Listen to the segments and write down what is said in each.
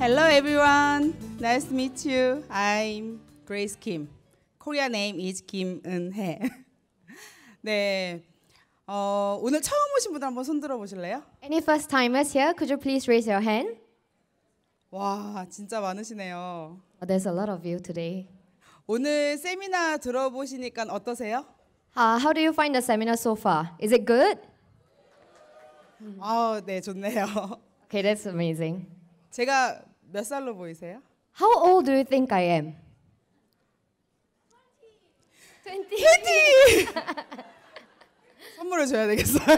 Hello everyone. Nice to meet you. I'm Grace Kim. Korean name is 김은혜. 네. 어, 오늘 처음 오신 분들 한번 손 들어 보실래요? Any first timers here? Could you please raise your hand? 와, 진짜 많으시네요. There's a lot of you today. 오늘 세미나 들어보시니까 어떠세요? Uh, how do you find the seminar so far? Is it good? 아, 네, 좋네요. Okay, that's amazing. 제가 몇 살로 보이세요? How old do you think I am? 20. 20. 선물을 줘야 되겠어요.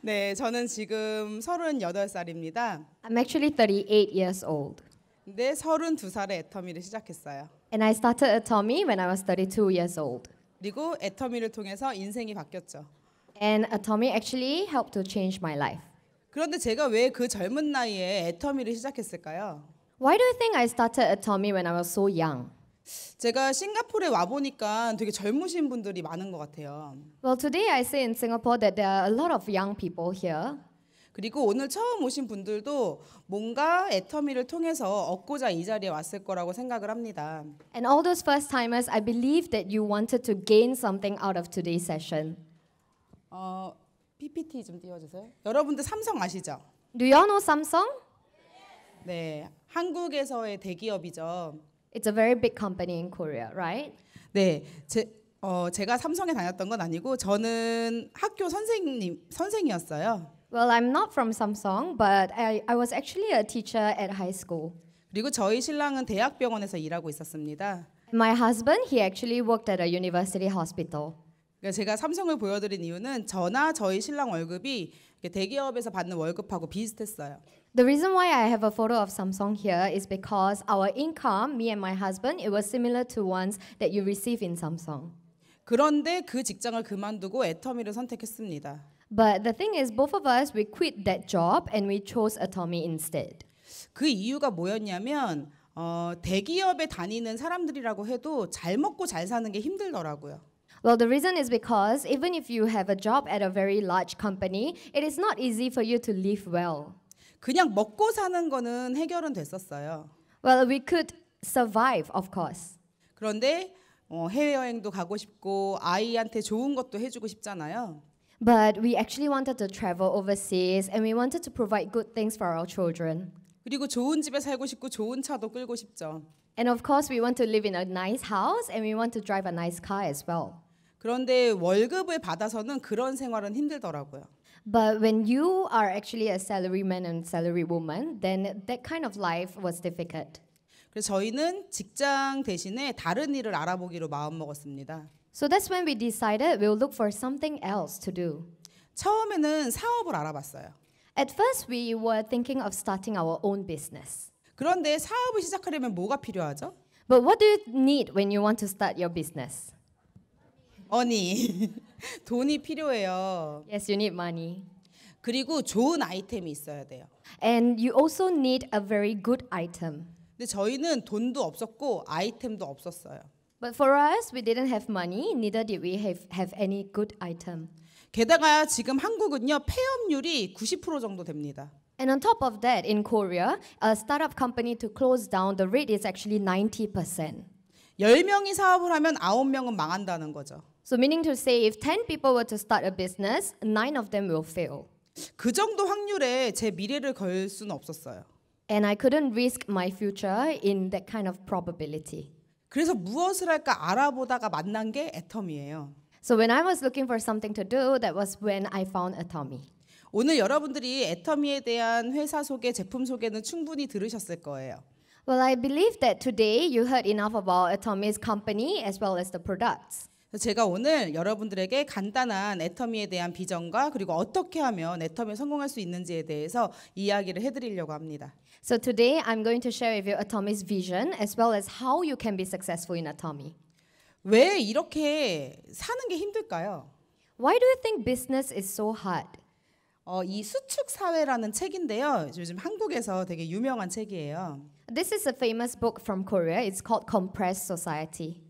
네, 저는 지금 38살입니다. I'm actually 38 years old. 근데 32살에 애터미를 시작했어요. And I started Atomy when I was 32 years old. 그리고 애터미를 통해서 인생이 바뀌었죠. And Atomy actually helped to change my life. 그런데 제가 왜 그 젊은 나이에 애터미를 시작했을까요? Why do you think I started Atomy when I was so young? 제가 싱가포르에 와 보니까 되게 젊으신 분들이 많은 것 같아요. Well, today I see in Singapore that there are a lot of young people here. 그리고 오늘 처음 오신 분들도 뭔가 애터미를 통해서 얻고자 이 자리에 왔을 거라고 생각을 합니다. And all those first timers, I believe that you wanted to gain something out of today's session. 어, PPT 좀 띄워주세요. 여러분들 삼성 아시죠? Do you know Samsung? 네, 한국에서의 대기업이죠. It's a very big company in Korea, right? 네, 제, 어, 제가 삼성에 다녔던 건 아니고 저는 학교 선생님 선생이었어요. Well, I'm not from Samsung, but I, I was actually a teacher at high school. 그리고 저희 신랑은 대학병원에서 일하고 있었습니다. My husband, he actually worked at a university hospital. 그러니까 제가 삼성을 보여드린 이유는 저나 저희 신랑 월급이 대기업에서 받는 월급하고 비슷했어요. The reason why I have a photo of Samsung here is because our income, me and my husband, it was similar to ones that you receive in Samsung. 그런데 그 직장을 그만두고 애터미를 선택했습니다. But the thing is, both of us we quit that job and we chose Atomy instead. 그 이유가 뭐였냐면 어, 대기업에 다니는 사람들이라고 해도 잘 먹고 잘 사는 게 힘들더라고요. Well, the reason is because even if you have a job at a very large company, it is not easy for you to live well. 그냥 먹고 사는 거는 해결은 됐었어요. Well, we could survive, of course. 그런데 어, 해외 여행도 가고 싶고 아이한테 좋은 것도 해주고 싶잖아요. But we actually wanted to travel overseas and we wanted to provide good things for our children. 그리고 좋은 집에 살고 싶고 좋은 차도 끌고 싶죠. And of course, we want to live in a nice house and we want to drive a nice car as well. 그런데 월급을 받아서는 그런 생활은 힘들더라고요. But when you are actually a salaryman and salarywoman, then that kind of life was difficult. 그래서 저희는 직장 대신에 다른 일을 알아보기로 마음 먹었습니다. So that's when we decided we'll look for something else to do. 처음에는 사업을 알아봤어요. At first we were thinking of starting our own business. 그런데 사업을 시작하려면 뭐가 필요하죠? But what do you need when you want to start your business? 언니 돈이 필요해요. Yes, you need money. 그리고 좋은 아이템이 있어야 돼요. And you also need a very good item. 근데 저희는 돈도 없었고 아이템도 없었어요. But for us, we didn't have money, neither did we have, have any good item. 게다가 지금 한국은요 폐업률이 90% 정도 됩니다. And on top of that, in Korea, a startup company to close down the rate is actually 90%. 10명이 사업을 하면 9명은 망한다는 거죠. So meaning to say if 10 people were to start a business, 9 of them will fail. 그 정도 확률에 제 미래를 걸 수는 없었어요. And I couldn't risk my future in that kind of probability. 그래서 무엇을 할까 알아보다가 만난 게 애텀이에요. So when I was looking for something to do, that was when I found Atomy. 오늘 여러분들이 애터미에 대한 회사 소개, 제품 소개는 충분히 들으셨을 거예요. Well, I believe that today you heard enough about Atomy's company as well as the products. 제가 오늘 여러분들에게 간단한 애터미에 대한 비전과 그리고 어떻게 하면 애터미에 성공할 수 있는지에 대해서 이야기를 해드리려고 합니다. So today I'm going to share with you Atomy's vision as well as how you can be successful in Atomy. 왜 이렇게 사는 게 힘들까요? Why do you think business is so hard? 어, 이 수축 사회라는 책인데요. 요즘 한국에서 되게 유명한 책이에요. This is a famous book from Korea. It's called Compressed Society.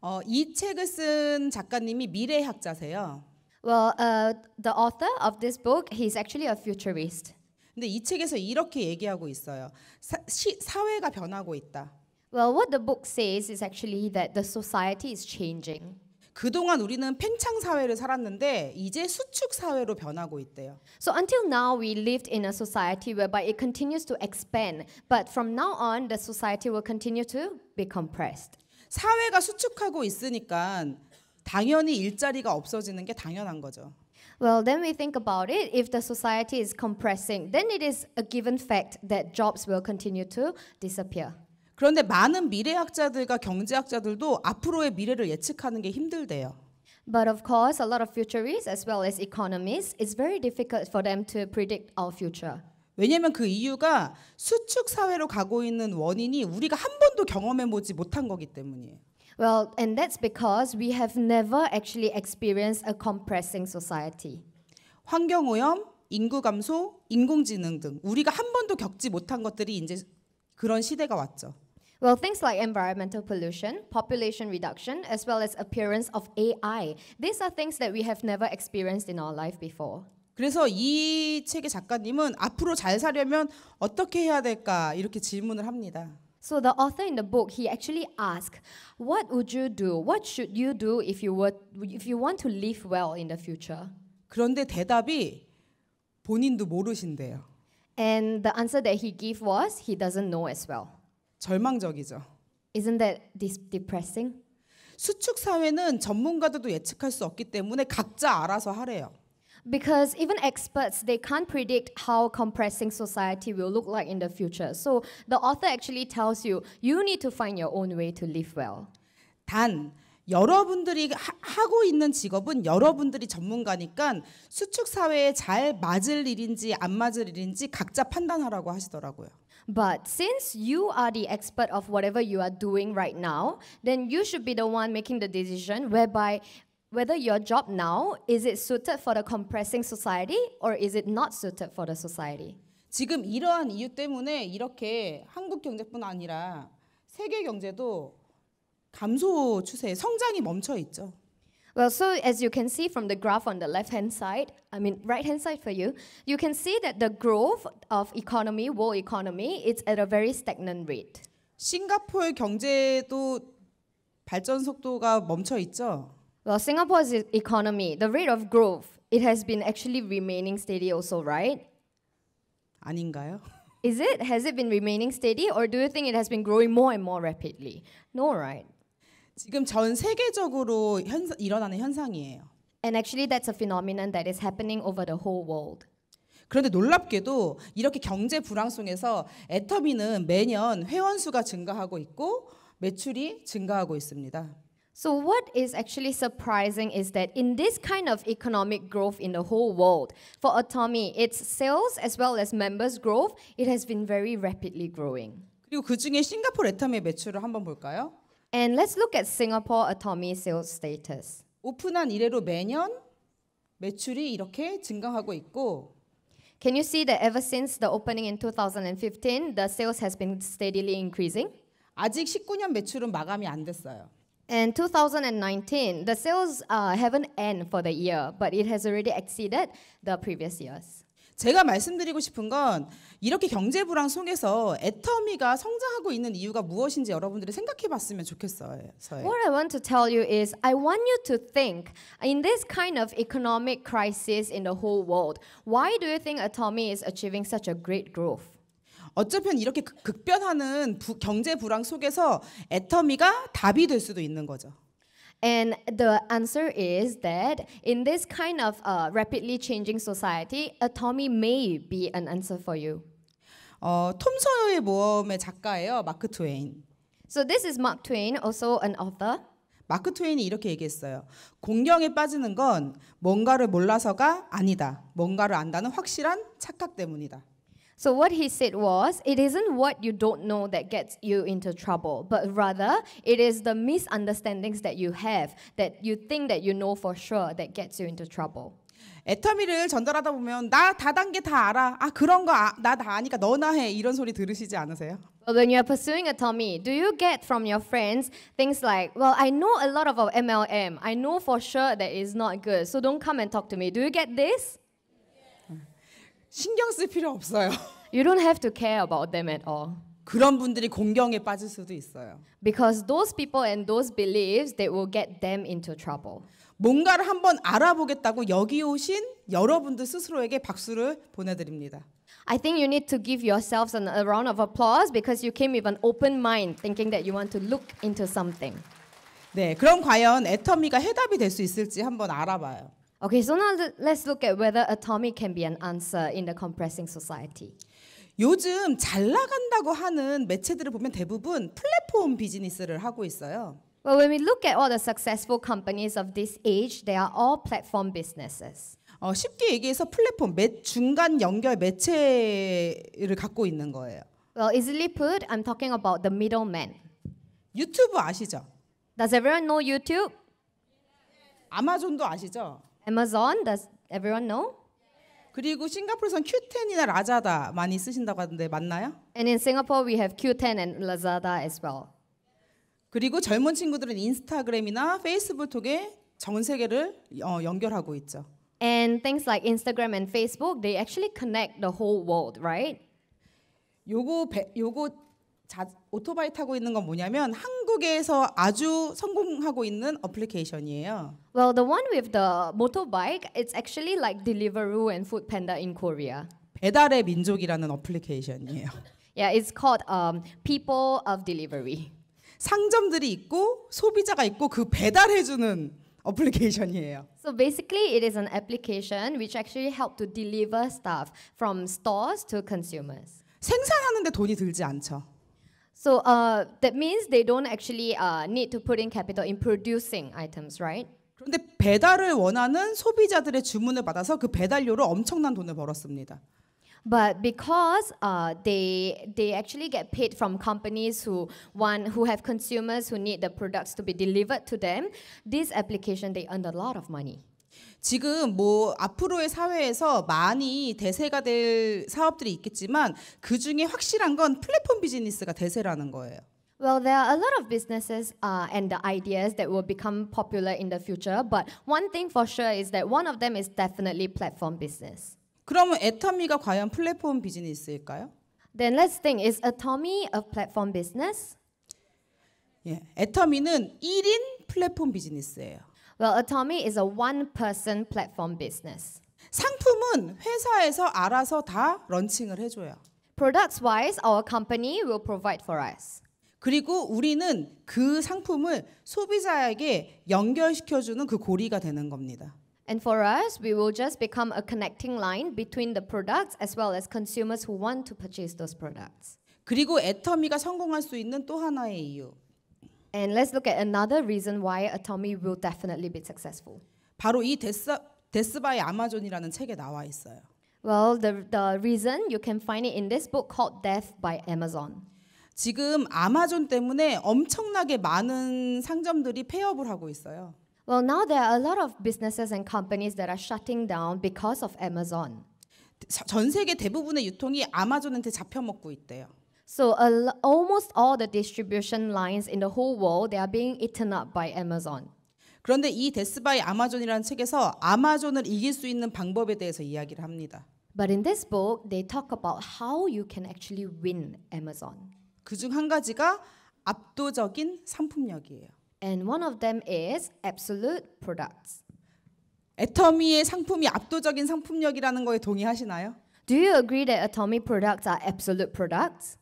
어, 이 책을 쓴 작가님이 미래학자세요. Well, uh, the author of this book, he's actually a futurist. 근데 이 책에서 이렇게 얘기하고 있어요. 사, 시, 사회가 변하고 있다. Well, what the book says is actually that the society is changing. 그동안 우리는 팽창 사회를 살았는데 이제 수축 사회로 변하고 있대요. So until now we lived in a society whereby it continues to expand, but from now on the society will continue to be compressed. 사회가 수축하고 있으니까 당연히 일자리가 없어지는 게 당연한 거죠. Well, then we think about it. If the society is compressing, then it is a given fact that jobs will continue to disappear. 그런데 많은 미래학자들과 경제학자들도 앞으로의 미래를 예측하는 게 힘들대요. But of course, a lot of futurists as well as economists, it's very difficult for them to predict our future. 왜냐하면 그 이유가 수축 사회로 가고 있는 원인이 우리가 한 번도 경험해 보지 못한 거기 때문이에요. Well, and that's because we have never actually experienced a compressing society. 환경 오염, 인구 감소, 인공지능 등 우리가 한 번도 겪지 못한 것들이 이제 그런 시대가 왔죠. Well, things like environmental pollution, population reduction, as well as appearance of AI. These are things that we have never experienced in our life before. 그래서 이 책의 작가님은 앞으로 잘 살려면 어떻게 해야 될까 이렇게 질문을 합니다. So the author in the book he actually asks, what would you do? What should you do if you were if you want to live well in the future? 그런데 대답이 본인도 모르신대요. And the answer that he gave was he doesn't know as well. 절망적이죠. Isn't that depressing? 수축 사회는 전문가들도 예측할 수 없기 때문에 각자 알아서 하래요. because even experts they can't predict how compressing society will look like in the future. So the author actually tells you you need to find your own way to live well. 단 여러분들이 하, 하고 있는 직업은 여러분들이 전문가니까 수축 사회에 잘 맞을 일인지 안 맞을 일인지 각자 판단하라고 하시더라고요. But since you are the expert of whatever you are doing right now, then you should be the one making the decision whereby whether your job now is it suited for the compressing society or is it not suited for the society. 지금 이러한 이유 때문에 이렇게 한국 경제뿐 아니라 세계 경제도 감소 추세 성장이 멈춰 있죠. Well, so as you can see from the graph on the left-hand side, I mean right-hand side for you, you can see that the growth of economy, world economy, it's at a very stagnant rate. 싱가포르 경제도 발전 속도가 멈춰 있죠. Well, Singapore's economy, the rate of growth, it has been actually remaining steady also, right? 아닌가요? Is it? Has it been remaining steady or do you think it has been growing more and more rapidly? No, right? 지금 전 세계적으로 현, 일어나는 현상이에요. And actually that's a phenomenon that is happening over the whole world. 그런데 놀랍게도 이렇게 경제 불황 속에서 애터미는 매년 회원 수가 증가하고 있고 매출이 증가하고 있습니다. So, what is actually surprising is that in this kind of economic growth in the whole world, for Atomy, its sales as well as members' growth, it has been very rapidly growing. 그리고 그 중에 싱가포르 애터미의 매출을 한번 볼까요? And let's look at Singapore Atomy sales status. 오픈한 이래로 매년 매출이 이렇게 증가하고 있고 Can you see that ever since the opening in 2015, the sales has been steadily increasing? 아직 19년 매출은 마감이 안 됐어요. In 2019, the sales uh, haven't end for the year, but it has already exceeded the previous years. 제가 말씀드리고 싶은 건 이렇게 경제 불황 속에서 애터미가 성장하고 있는 이유가 무엇인지 여러분들이 좋겠어요. What I want to tell you is I want you to think in this kind of economic crisis in the whole world, why do you think Atomy is achieving such a great growth? 어쩌면 이렇게 극변하는 부, 경제 불황 속에서 애터미가 답이 될 수도 있는 거죠. And the answer is that in this kind of uh, rapidly changing society, atomy may be an answer for you. 어, 톰 서어의 모험의 작가예요. 마크 트웨인. So this is Mark Twain, also an author. 마크 트웨인이 이렇게 얘기했어요. 공경에 빠지는 건 뭔가를 몰라서가 아니다. 뭔가를 안다는 확실한 착각 때문이다. So what he said was, it isn't what you don't know that gets you into trouble, but rather it is the misunderstandings that you have that you think that you know for sure that gets you into trouble. 애터미를 전달하다 보면 나 다단계 다 알아. 아 그런 아니까 너나 해. 이런 소리 들으시지 않으세요? Well, when you're pursuing a Tommy, do you get from your friends things like, well, I know a lot about MLM. I know for sure that it's not good. So don't come and talk to me. Do you get this? 신경 쓸 필요 없어요. You don't have to care about them at all. 그런 분들이 공경에 빠질 수도 있어요. Because those people and those beliefs that will get them into trouble. 뭔가를 한번 알아보겠다고 여기 오신 여러분들 스스로에게 박수를 보내드립니다. I think you need to give yourselves an, a round of applause because you came with an open mind, thinking that you want to look into something. 네, 그럼 과연 애터미가 해답이 될 수 있을지 한번 알아봐요. Okay, so now let's look at whether a t o n o m y can be an answer in the compressing society. 요즘 잘 나간다고 하는 매체들을 보면 대부분 플랫폼 비즈니스를 하고 있어요. Well, when we look at all the successful companies of this age, they are all platform businesses. 어, 쉽게 얘기해서 플랫폼 매, 중간 연결 매체를 갖고 있는 거예요. Well, easily put, I'm talking about the middleman. 유튜브 아시죠? Does everyone know YouTube? 아마존도 아시죠? Amazon, does everyone know? 그리고 싱가포르선 Q10이나 라자다 많이 쓰신다고 하던데 맞나요? And in Singapore we have Q10 and Lazada as well. 그리고 젊은 친구들은 인스타그램이나 페이스북 통해 전 세계를 어, 연결하고 있죠. And things like Instagram and Facebook, they actually connect the whole world, right? 요거 배, 요거 자, 오토바이 타고 있는 건 뭐냐면 한국에서 아주 성공하고 있는 어플리케이션이에요. Well, the one with the motorbike, it's actually like Deliveroo and Food Panda in Korea. 배달의 민족이라는 어플리케이션이에요. Yeah, it's called um, People of Delivery. 상점들이 있고 소비자가 있고 그 배달해주는 어플리케이션이에요. So basically, it is an application which actually help to deliver stuff from stores to consumers. 생산하는데 돈이 들지 않죠. So uh, that means they don't actually uh, need to put in capital in producing items, right? 그런데 배달을 원하는 소비자들의 주문을 받아서 그 배달료로 엄청난 돈을 벌었습니다. But because uh, they they actually get paid from companies who want who have consumers who need the products to be delivered to them, this application they earned a lot of money. 지금 뭐 앞으로의 사회에서 많이 대세가 될 사업들이 있겠지만 그 중에 확실한 건 플랫폼 비즈니스가 대세라는 거예요. Well, there are a lot of businesses uh, and the ideas that will become popular in the future, but one thing for sure is that one of them is definitely platform business. 그러면 애터미가 과연 플랫폼 비즈니스일까요? Then let's think, is Atomy a platform business? 예, 애터미는 1인 플랫폼 비즈니스예요. Well, Atomy is a one-person platform business. 상품은 회사에서 알아서 다 런칭을 해줘요. Products wise, our company will provide for us. 그리고 우리는 그 상품을 소비자에게 연결시켜주는 그 고리가 되는 겁니다. And for us, we will just become a connecting line between the products as well as consumers who want to purchase those products. 그리고 애터미가 성공할 수 있는 또 하나의 이유. And let's look at another reason why Atomy will definitely be successful. 바로 이 데스 데스바의 아마존이라는 책에 나와 있어요. Well, the the reason you can find it in this book called Death by Amazon. 지금 아마존 때문에 엄청나게 많은 상점들이 폐업을 하고 있어요. Well, now there are a lot of businesses and companies that are shutting down because of Amazon. 전 세계 대부분의 유통이 아마존한테 잡혀먹고 있대요. So uh, almost all the distribution lines in the whole world they are being eaten up by Amazon. 그런데 이 데스바이 아마존이라는 책에서 아마존을 이길 수 있는 방법에 대해서 이야기를 합니다. But in this book, they talk about how you can actually win Amazon. 그 중 한 가지가 압도적인 상품력이에요. And one of them is absolute products. 애터미의 상품이 압도적인 상품력이라는 거에 동의하시나요? Do you agree that Atomy products are absolute products?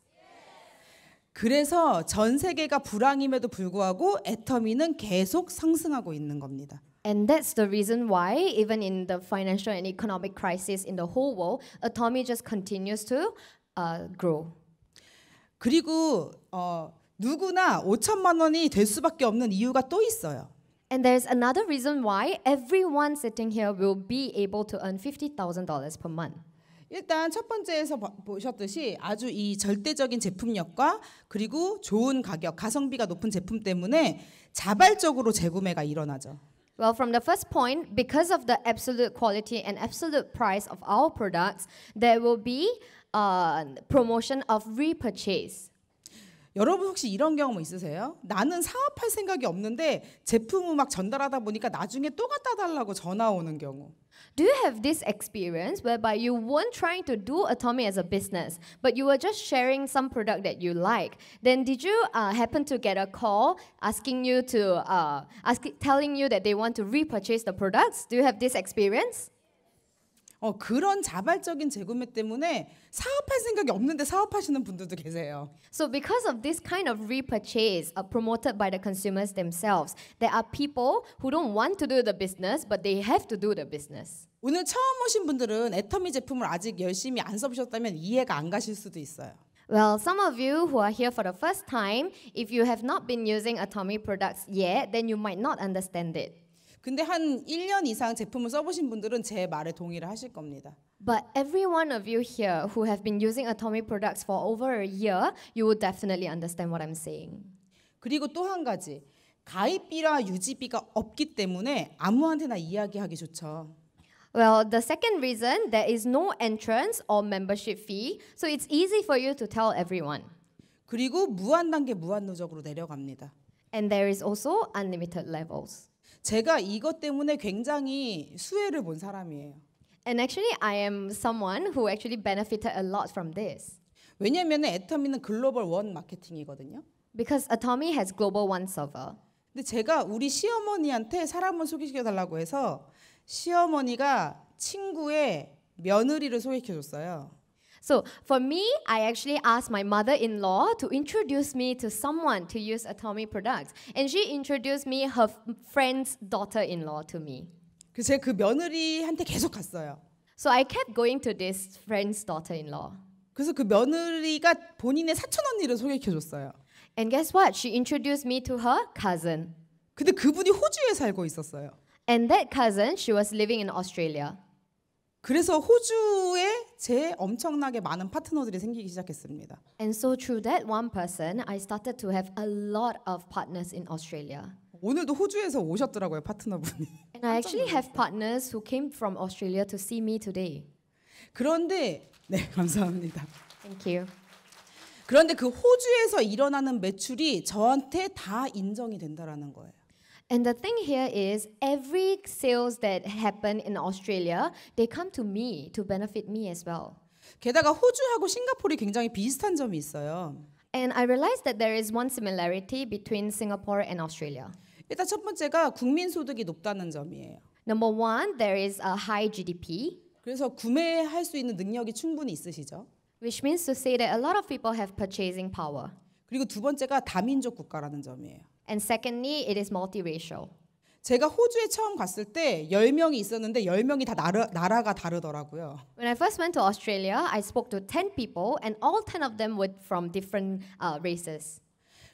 그래서 전 세계가 불황임에도 불구하고 애터미는 계속 상승하고 있는 겁니다. And that's the reason why, even in the financial and economic crisis in the whole world, Atomy just continues to uh, grow. 그리고 어, 누구나 5천만 원이 될 수밖에 없는 이유가 또 있어요. And there's another reason why everyone sitting here will be able to earn $50,000 per month. 일단 첫 번째에서 보셨듯이 아주 이 절대적인 제품력과 그리고 좋은 가격, 가성비가 높은 제품 때문에 자발적으로 재구매가 일어나죠. Well, from the first point, because of the absolute quality and absolute price of our products, there will be uh, promotion of repurchase. 여러분 혹시 이런 경험 있으세요? 나는 사업할 생각이 없는데 제품을 막 전달하다 보니까 나중에 또 갖다 달라고 전화 오는 경우. Do you have this experience whereby you weren't trying to do Atomy as a business, but you were just sharing some product that you like? Then did you uh, happen to get a call asking you to uh, ask, telling you that they want to repurchase the products? Do you have this experience? 어, 그런 자발적인 재구매 때문에 사업할 생각이 없는데 사업하시는 분들도 계세요. So because of this kind of repurchase uh, promoted by the consumers themselves, there are people who don't want to do the business but they have to do the business. 오늘 처음 오신 분들은 애터미 제품을 아직 열심히 안 써보셨다면 이해가 안 가실 수도 있어요. Well, some of you who are here for the first time, if you have not been using Atomy products yet, then you might not understand it. 근데 한 1년 이상 제품을 써보신 분들은 제 말에 동의를 하실 겁니다. But every one of you here who have been using Atomy products for over a year, you will definitely understand what I'm saying. 그리고 또 한 가지 가입비라 유지비가 없기 때문에 아무한테나 이야기하기 좋죠. Well, the second reason there is no entrance or membership fee, so it's easy for you to tell everyone. 그리고 무한 단계 무한 누적으로 내려갑니다. And there is also unlimited levels. 제가 이것 때문에 굉장히 수혜를 본 사람이에요. And actually I am someone who actually benefited a lot from this. 왜냐면 애터미는 글로벌 원 마케팅이거든요. Because Atomy has global one server. 근데 제가 우리 시어머니한테 사람을 소개시켜 달라고 해서 시어머니가 친구의 며느리를 소개시켜 줬어요. So for me, I actually asked my mother-in-law to introduce me to someone to use Atomy products. And she introduced me her friend's daughter-in-law to me. 제가 그 며느리한테 계속 갔어요. So I kept going to this friend's daughter-in-law. 그래서 그 며느리가 본인의 사촌 언니를 소개해 줬어요. And guess what? She introduced me to her cousin. 근데 그분이 호주에 살고 있었어요. And that cousin, she was living in Australia. 그래서 호주에 제 엄청나게 많은 파트너들이 생기기 시작했습니다. And so through that one person, I started to have a lot of partners in Australia. 오늘도 호주에서 오셨더라고요 파트너분이. And I actually have partners who came from Australia to see me today. 그런데 네 감사합니다. Thank you. 그런데 그 호주에서 일어나는 매출이 저한테 다 인정이 된다라는 거예요. And the thing here is every sales that happen in Australia, they come to me to benefit me as well. 게다가 호주하고 굉장히 비슷한 점이 있어요. And I realized that there is one similarity between Singapore and Australia. 일단 첫 번째가 국민 소득이 높다는 점이에요. Number one, there is a high GDP. 그래서 구매할 수 있는 능력이 충분히 있으시죠. Which means to say that a lot of people have purchasing power. 그리고 두 번째가 다민족 국가라는 점이에요. And secondly, it is multiracial. 제가 호주에 처음 갔을 때 10명이 있었는데 10명이 다 나라, 나라가 다르더라고요. When I first went to Australia, I spoke to 10 people and all 10 of them were from different uh, races.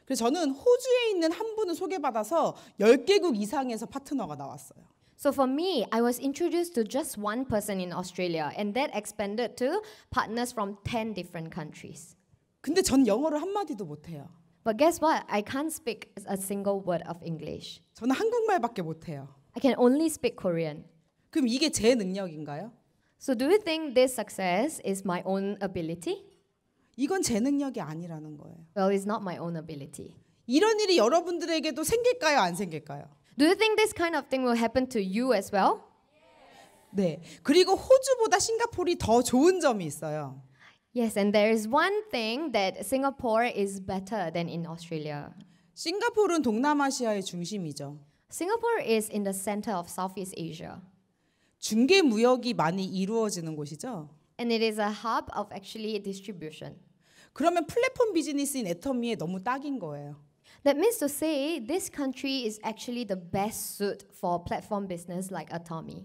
그래서 저는 호주에 있는 한 분을 소개받아서 10개국 이상에서 파트너가 나왔어요. So for me, I was introduced to just one person in Australia and that expanded to partners from 10 different countries. 근데 전 영어를 한 마디도 못 해요. But guess what? I can't speak a single word of English. 저는 한국말밖에 못해요. I can only speak Korean. 그럼 이게 제 능력인가요? So do you think this success is my own ability? 이건 제 능력이 아니라는 거예요. Well, it's not my own ability. 이런 일이 여러분들에게도 생길까요? 안 생길까요? Do you think this kind of thing will happen to you as well? 네. 그리고 호주보다 싱가포르이 더 좋은 점이 있어요. Yes, and there is one thing that Singapore is better than in Australia. 싱가포르는 동남아시아의 중심이죠. Singapore is in the center of Southeast Asia. 중개 무역이 많이 이루어지는 곳이죠. And it is a hub of actually distribution. 그러면 플랫폼 비즈니스인 애터미에 너무 딱인 거예요. That means to say, this country is actually the best suit for platform business like Atomy.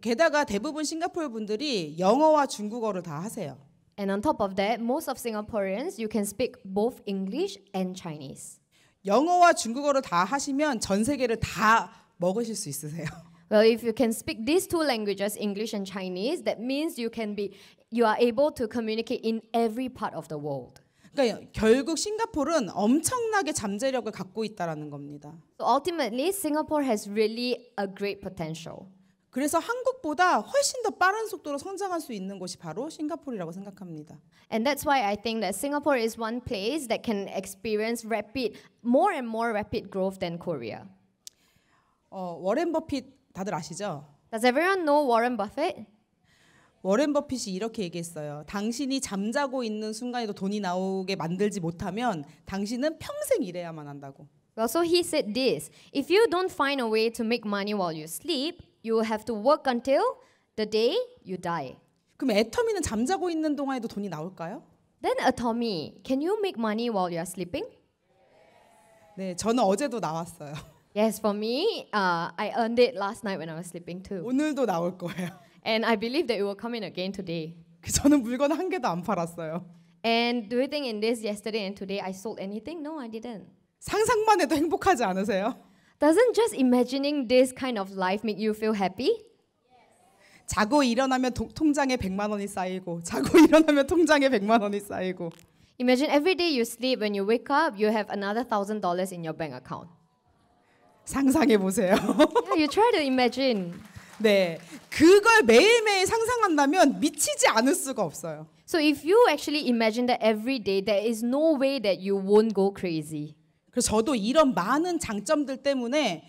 게다가 대부분 싱가포르 분들이 영어와 중국어를 다 하세요. And on top of that, most of Singaporeans, you can speak both English and Chinese. 영어와 중국어로 다 하시면 전 세계를 다 먹으실 수 있으세요. Well, if you can speak these two languages, English and Chinese, that means you can be you are able to communicate in every part of the world. 그러니까 결국 싱가포르는 엄청나게 잠재력을 갖고 있다라는 겁니다. So ultimately, Singapore has really a great potential. 그래서 한국보다 훨씬 더 빠른 속도로 성장할 수 있는 곳이 바로 싱가포르라고 생각합니다. And that's why I think that Singapore is one place that can experience rapid more and more rapid growth than Korea. 어, 워렌 버핏 다들 아시죠? Does everyone know Warren Buffett? 워렌 버핏이 이렇게 얘기했어요. 당신이 잠자고 있는 순간에도 돈이 나오게 만들지 못하면 당신은 평생 일해야만 한다고. Well, so he said this. If you don't find a way to make money while you sleep, you have to work until the day you die. 그럼 애터미는 잠자고 있는 동안에도 돈이 나올까요? Then Atomy, can you make money while you are sleeping? 네, 저는 어제도 나왔어요. Yes, for me, uh, I earned it last night when I was sleeping too. 오늘도 나올 거예요. And I believe that it will come in again today. 저는 물건 한 개도 안 팔았어요. And do you think in this yesterday and today I sold anything? No, I didn't. 상상만 해도 행복하지 않으세요? Doesn't just imagining this kind of life make you feel happy? 자고 일어나면 도, 통장에 백만 원이 쌓이고 자고 일어나면 통장에 백만 원이 쌓이고 Imagine every day you sleep, when you wake up, you have another thousand dollars in your bank account. 상상해 보세요. yeah, you try to imagine. 네, 그걸 매일매일 상상한다면 미치지 않을 수가 없어요. So if you actually imagine that every day, there is no way that you won't go crazy. 그래서 저도 이런 많은 장점들 때문에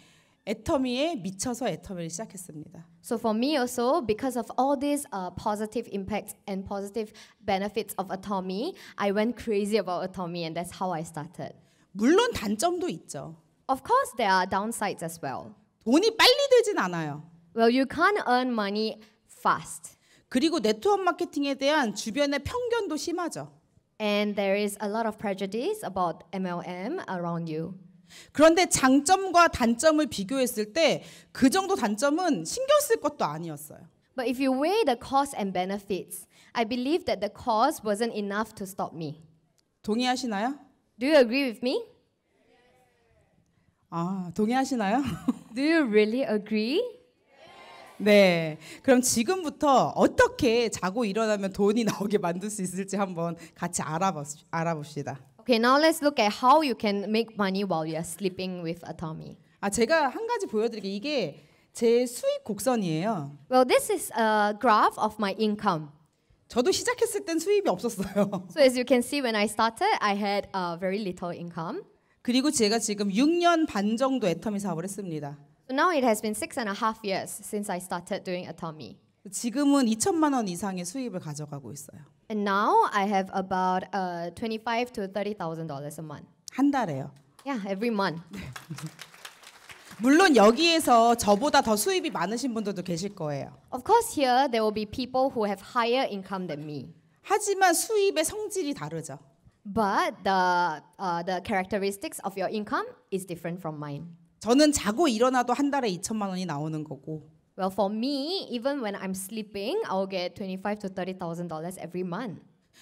애터미에 미쳐서 애터미를 시작했습니다. So for me also, because of all these uh, positive impacts and positive benefits of Atomy, I went crazy about Atomy, and that's how I started. 물론 단점도 있죠. Of course, there are downsides as well. 돈이 빨리 들진 않아요. Well, you can't earn money fast. 그리고 네트워크 마케팅에 대한 주변의 편견도 심하죠. and there is a lot of prejudice about MLM around you. 그런데 장점과 단점을 비교했을 때 그 정도 단점은 신경 쓸 것도 아니었어요. But if you weigh the costs and benefits, I believe that the cost wasn't enough to stop me. 동의하시나요? Do you agree with me? 아, 동의하시나요? Do you really agree? 네. 그럼 지금부터 어떻게 자고 일어나면 돈이 나오게 만들 수 있을지 한번 같이 알아보, 알아봅시다. Okay, now let's look at how you can make money while you are sleeping with a tummy. 아, 제가 한 가지 보여드릴게 이게 제 수익 곡선이에요. Well, this is a graph of my income. 저도 시작했을 땐 수입이 없었어요. So as you can see, when I started, I had a very little income. 그리고 제가 지금 6년 반 정도 애터미 사업을 했습니다. So now it has been six and a half years since I started doing atomy. 지금은 2천만 원 이상의 수입을 가져가고 있어요. And now I have about uh, 25 to 30,000 dollars a month. 한 달에요. Yeah, every month. 물론 여기에서 저보다 더 수입이 많으신 분들도 계실 거예요. Of course here there will be people who have higher income than me. 하지만 수입의 성질이 다르죠. But the uh, the characteristics of your income is different from mine. 저는 자고 일어나도 한 달에 2천만 원이 나오는 거고. Well, for me, even when I'm sleeping, I'll get twenty-five to thirty thousand dollars every month.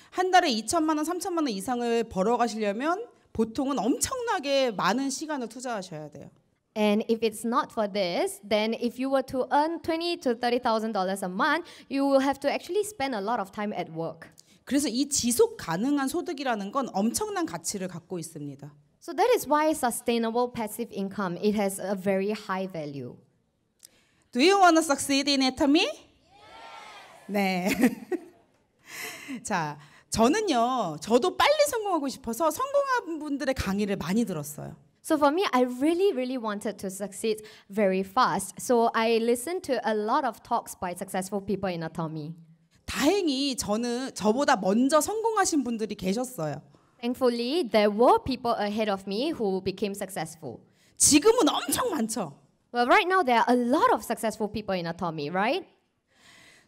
한 달에 2천만 원, 3천만 원 이상을 벌어가시려면 보통은 엄청나게 많은 시간을 투자하셔야 돼요. And if it's not for this, then if you were to earn twenty to thirty thousand dollars a month, you will have to actually spend a lot of time at work. 그래서 이 지속 가능한 소득이라는 건 엄청난 가치를 갖고 있습니다. So that is why sustainable passive income it has a very high value. Do you want to succeed in it, Tommy? 네. 자, 저는요. 저도 빨리 성공하고 싶어서 성공한 분들의 강의를 많이 들었어요. So for me, I really, really wanted to succeed very fast. So I listened to a lot of talks by successful people in Atomy. 다행히 저는 저보다 먼저 성공하신 분들이 계셨어요. Thankfully, there were people ahead of me who became successful. 지금은 엄청 많죠. Well, right now there are a lot of successful people in Atomy, right?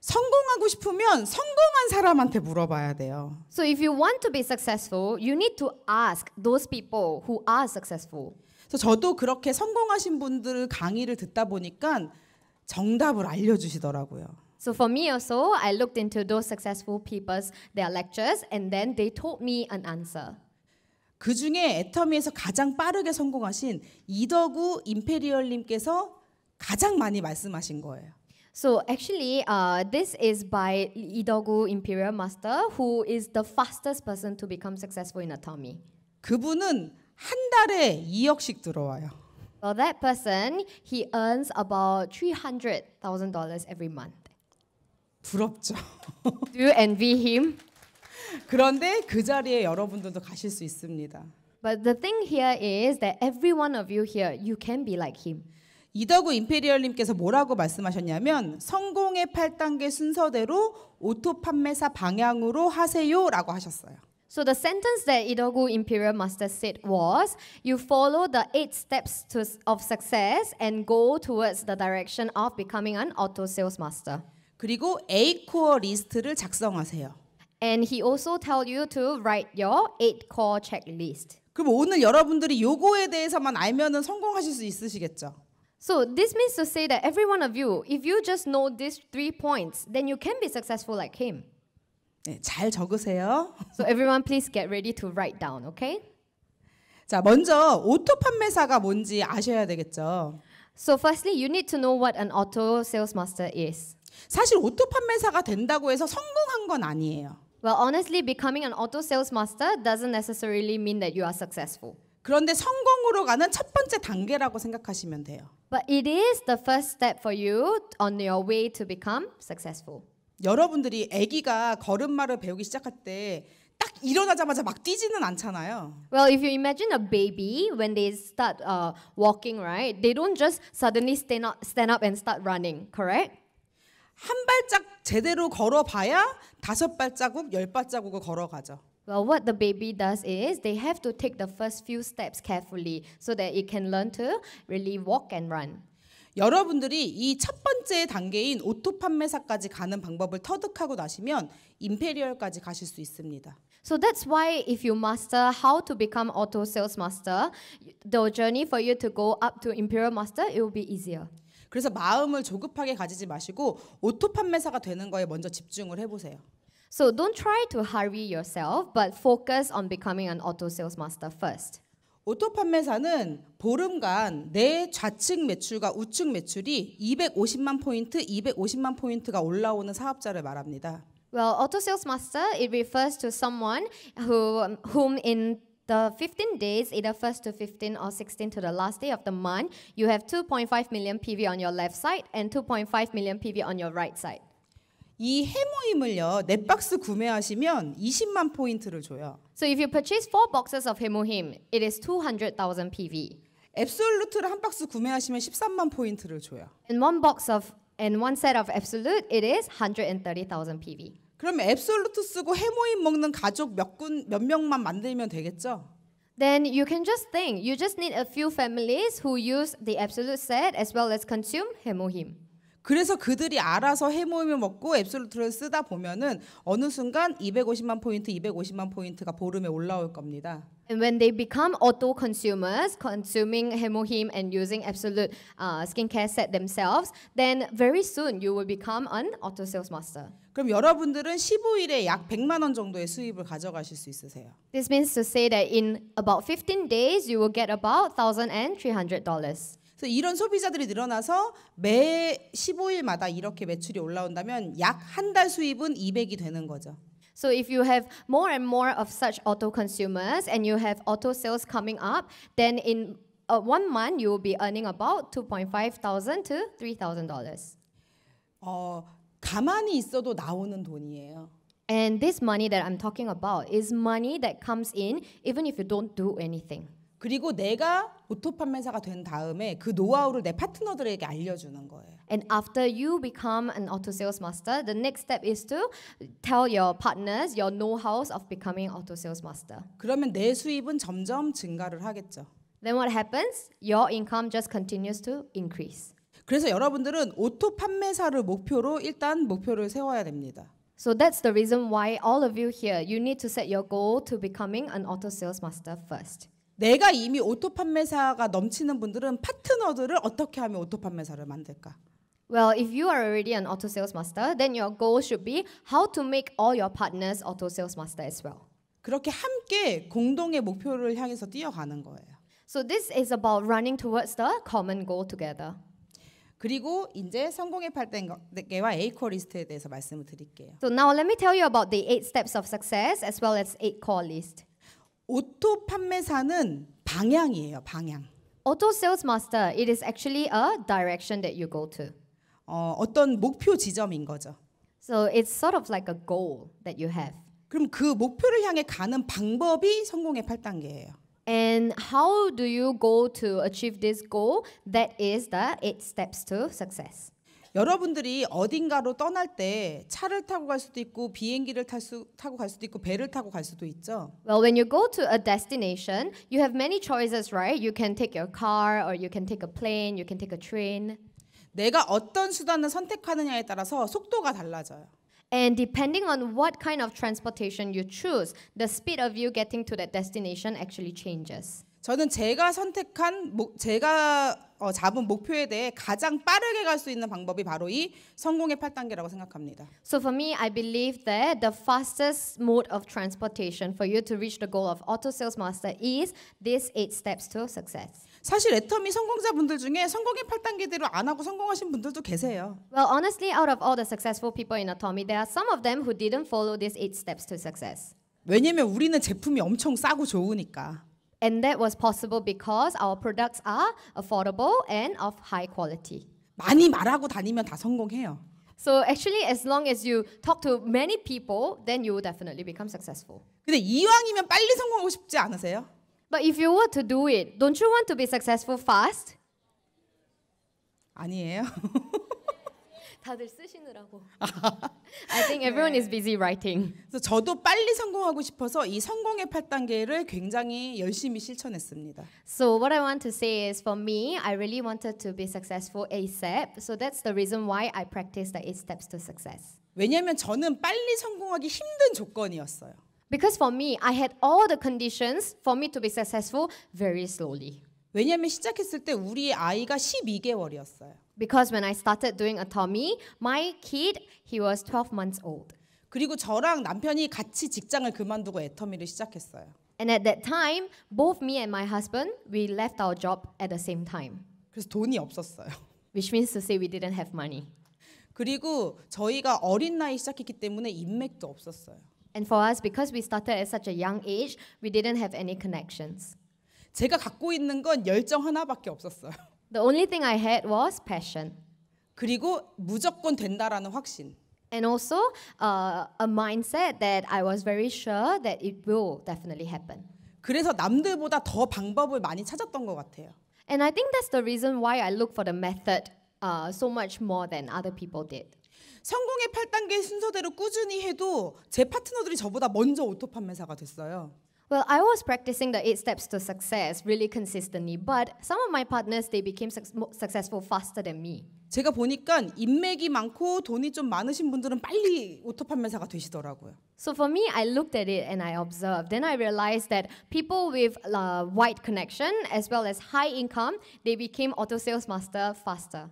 성공하고 싶으면 성공한 사람한테 물어봐야 돼요. So if you want to be successful, you need to ask those people who are successful. 그래서 저도 그렇게 성공하신 분들 강의를 듣다 보니까 정답을 알려주시더라고요. So for me also, I looked into those successful people's their lectures and then they told me an answer. 그 중에 애터미에서 가장 빠르게 성공하신 이더구 임페리얼님께서 가장 많이 말씀하신 거예요. So actually, uh, this is by 이더구 Imperial Master, who is the fastest person to become successful in Atomy. 그분은 한 달에 2억씩 들어와요. So that person, he earns about $300,000 every month. 부럽죠. Do you envy him? 그런데 그 자리에 여러분들도 가실 수 있습니다. But the thing here is that every one of you here, you can be like him. 이더구 임페리얼님께서 뭐라고 말씀하셨냐면 성공의 8단계 순서대로 오토 판매사 방향으로 하세요라고 하셨어요. So the sentence that Idogu Imperial Master said was, "You follow the eight steps to, of success and go towards the direction of becoming an auto sales master." 그리고 A 코어 리스트를 작성하세요. And he also tell you to write your eight core checklist. 그럼 오늘 여러분들이 요거에 대해서만 알면은 성공하실 수 있으시겠죠? So this means to say that every one of you, if you just know these three points, then you can be successful like him. 네, 잘 적으세요. So everyone please get ready to write down, okay? 자, 먼저 오토 판매사가 뭔지 아셔야 되겠죠. So firstly, you need to know what an auto sales master is. 사실 오토 판매사가 된다고 해서 성공한 건 아니에요. Well, honestly, becoming an auto sales master doesn't necessarily mean that you are successful. 그런데 성공으로 가는 첫 번째 단계라고 생각하시면 돼요. But it is the first step for you on your way to become successful. 여러분들이 아기가 걸음마를 배우기 시작할 때 딱 일어나자마자 막 뛰지는 않잖아요. Well, if you imagine a baby when they start uh, walking, right? They don't just suddenly stand up, stand up and start running, correct? 한 발짝 제대로 걸어봐야 다섯 발자국, 열 발자국을 걸어가죠. Well, what the baby does is they have to take the first few steps carefully so that it can learn to really walk and run. 여러분들이 이 첫 번째 단계인 오토 판매사까지 가는 방법을 터득하고 나시면 임페리얼까지 가실 수 있습니다. So that's why if you master how to become auto sales master, the journey for you to go up to imperial master it will be easier. 그래서 마음을 조급하게 가지지 마시고 오토 판매사가 되는 거에 먼저 집중을 해보세요. So don't try to hurry yourself, but focus on becoming an auto sales master first. 오토 판매사는 보름간 내 좌측 매출과 우측 매출이 250만 포인트, 250만 포인트가 올라오는 사업자를 말합니다. Well, auto sales master it refers to someone who whom in the 15 days, either 1st to 15 or 16 to the last day of the month, you have 2.5 million PV on your left side and 2.5 million PV on your right side. 이 해모임을요 넷박스 구매하시면 20만 포인트를 줘요. So if you purchase four boxes of Hemohim, it is 200,000 PV. 앱솔루트를 한 박스 구매하시면 13만 포인트를 줘요. And one box of and one set of Absolute, it is 130,000 PV. 그럼 앱솔루트 쓰고 해모임 먹는 가족 몇 군 몇 명만 만들면 되겠죠? Then you can just think. You just need a few families who use the absolute set as well as consume hemohim. 그래서 그들이 알아서 해모임을 먹고 앱솔루트를 쓰다 보면은 어느 순간 250만 포인트, 250만 포인트가 보름에 올라올 겁니다. And when they become auto consumers, consuming hemohim and using absolute uh, skincare set themselves, then very soon you will become an auto sales master. 그럼 여러분들은 15일에 약 100만 원 정도의 수입을 가져가실 수 있으세요. This means to say that in about 15 days you will get about 1,300 dollars. 그래서 이런 소비자들이 늘어나서 매 15일마다 이렇게 매출이 올라온다면 약 한 달 수입은 200이 되는 거죠. So if you have more and more of such auto consumers and you have auto sales coming up, then in uh, one month you will be earning about 2.5 thousand to 3,000 dollars. 어 가만히 있어도 나오는 돈이에요. And this money that I'm talking about is money that comes in even if you don't do anything. 그리고 내가 오토 판매사가 된 다음에 그 노하우를 내 파트너들에게 알려주는 거예요. And after you become an auto sales master, the next step is to tell your partners your know-hows of becoming auto sales master. 그러면 내 수입은 점점 증가를 하겠죠. Then what happens? Your income just continues to increase. 그래서 여러분들은 오토 판매사를 목표로 일단 목표를 세워야 됩니다. So that's the reason why all of you here you need to set your goal to becoming an auto sales master first. 내가 이미 오토 판매사가 넘치는 분들은 파트너들을 어떻게 하면 오토 판매사를 만들까? Well, if you are already an auto sales master, then your goal should be how to make all your partners auto sales master as well. 그렇게 함께 공동의 목표를 향해서 뛰어가는 거예요. So this is about running towards the common goal together. 그리고 이제 성공의 8단계와 에이커 리스트에 대해서 말씀을 드릴게요. So now let me tell you about the eight steps of success as well as eight core list. 오토 판매사는 방향이에요, 방향. Auto sales master, it is actually a direction that you go to. 어, 어떤 목표 지점인 거죠. So it's sort of like a goal that you have. 그럼 그 목표를 향해 가는 방법이 성공의 8단계예요. And how do you go to achieve this goal? That is the eight steps to success. 여러분들이 어딘가로 떠날 때 차를 타고 갈 수도 있고 비행기를 탈 수, 타고 갈 수도 있고 배를 타고 갈 수도 있죠. Well, when you go to a destination, you have many choices, right? You can take your car or you can take a plane, you can take a train. 내가 어떤 수단을 선택하느냐에 따라서 속도가 달라져요. And depending on what kind of transportation you choose, the speed of you getting to that destination actually changes. 저는 제가 선택한 제가 어, 잡은 목표에 대해 가장 빠르게 갈수 있는 방법이 바로 이 성공의 8단계라고 생각합니다. So for me, I believe that the fastest mode of transportation for you to reach the goal of auto sales master is these eight steps to success. 사실 애터미 성공자분들 중에 성공의 8단계대로 안 하고 성공하신 분들도 계세요. Well, honestly, out of all the successful people in Atomy, there are some of them who didn't follow these eight steps to success. 왜냐면 우리는 제품이 엄청 싸고 좋으니까. And that was possible because our products are affordable and of high quality. 많이 말하고 다니면 다 성공해요. So actually, as long as you talk to many people, then you will definitely become successful. 근데 이왕이면 빨리 성공하고 싶지 않으세요? But if you were to do it, don't you want to be successful fast? 아니에요. 다들 쓰시느라고. I think everyone is busy writing. 그래서 저도 빨리 성공하고 싶어서 이 성공의 8단계를 굉장히 열심히 실천했습니다. So what I want to say is for me, I really wanted to be successful ASAP. So that's the reason why I practice the 8 steps to success. 왜냐하면 저는 빨리 성공하기 힘든 조건이었어요. Because for me, I had all the conditions for me to be successful very slowly. 왜냐하면 시작했을 때 우리 아이가 12개월이었어요. Because when I started doing autonomy, my kid he was 12 months old. 그리고 저랑 남편이 같이 직장을 그만두고 애터미를 시작했어요. And at that time, both me and my husband we left our job at the same time. 그래서 돈이 없었어요. Which means to say we didn't have money. 그리고 저희가 어린 나이 시작했기 때문에 인맥도 없었어요. And for us, because we started at such a young age, we didn't have any connections. 제가 갖고 있는 건 열정 하나밖에 없었어요. The only thing I had was passion. 그리고 무조건 된다라는 확신. And also uh, a mindset that I was very sure that it will definitely happen. 그래서 남들보다 더 방법을 많이 찾았던 것 같아요. And I think that's the reason why I look for the method uh, so much more than other people did. 성공의 8단계 순서대로 꾸준히 해도 제 파트너들이 저보다 먼저 오토 판매사가 됐어요. Well, I was practicing the eight steps to success really consistently, but some of my partners they became successful faster than me. 제가 보니까 인맥이 많고 돈이 좀 많으신 분들은 빨리 오토 판매사가 되시더라고요. So for me, I looked at it and I observed. Then I realized that people with uh, wide connection as well as high income, they became auto sales master faster.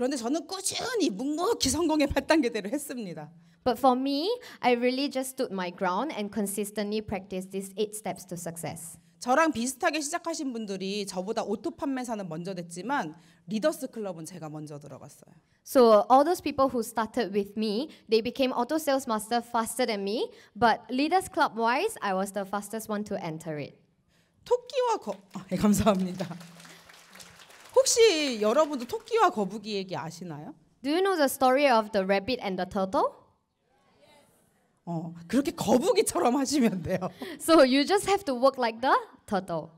그런데 저는 꾸준히 묵묵히 성공의 8단계대로 했습니다. But for me, I really just stood my ground and consistently practiced these eight steps to success. 저랑 비슷하게 시작하신 분들이 저보다 오토 판매사는 먼저 됐지만 리더스 클럽은 제가 먼저 들어갔어요. So all those people who started with me, they became auto sales master faster than me, but leaders club wise, I was the fastest one to enter it. 토끼와 거... 아, 네, 감사합니다. 혹시 여러분도 토끼와 거북이 얘기 아시나요? Do you know the story of the rabbit and the turtle? 어, 그렇게 거북이처럼 하시면 돼요. So you just have to walk like the turtle.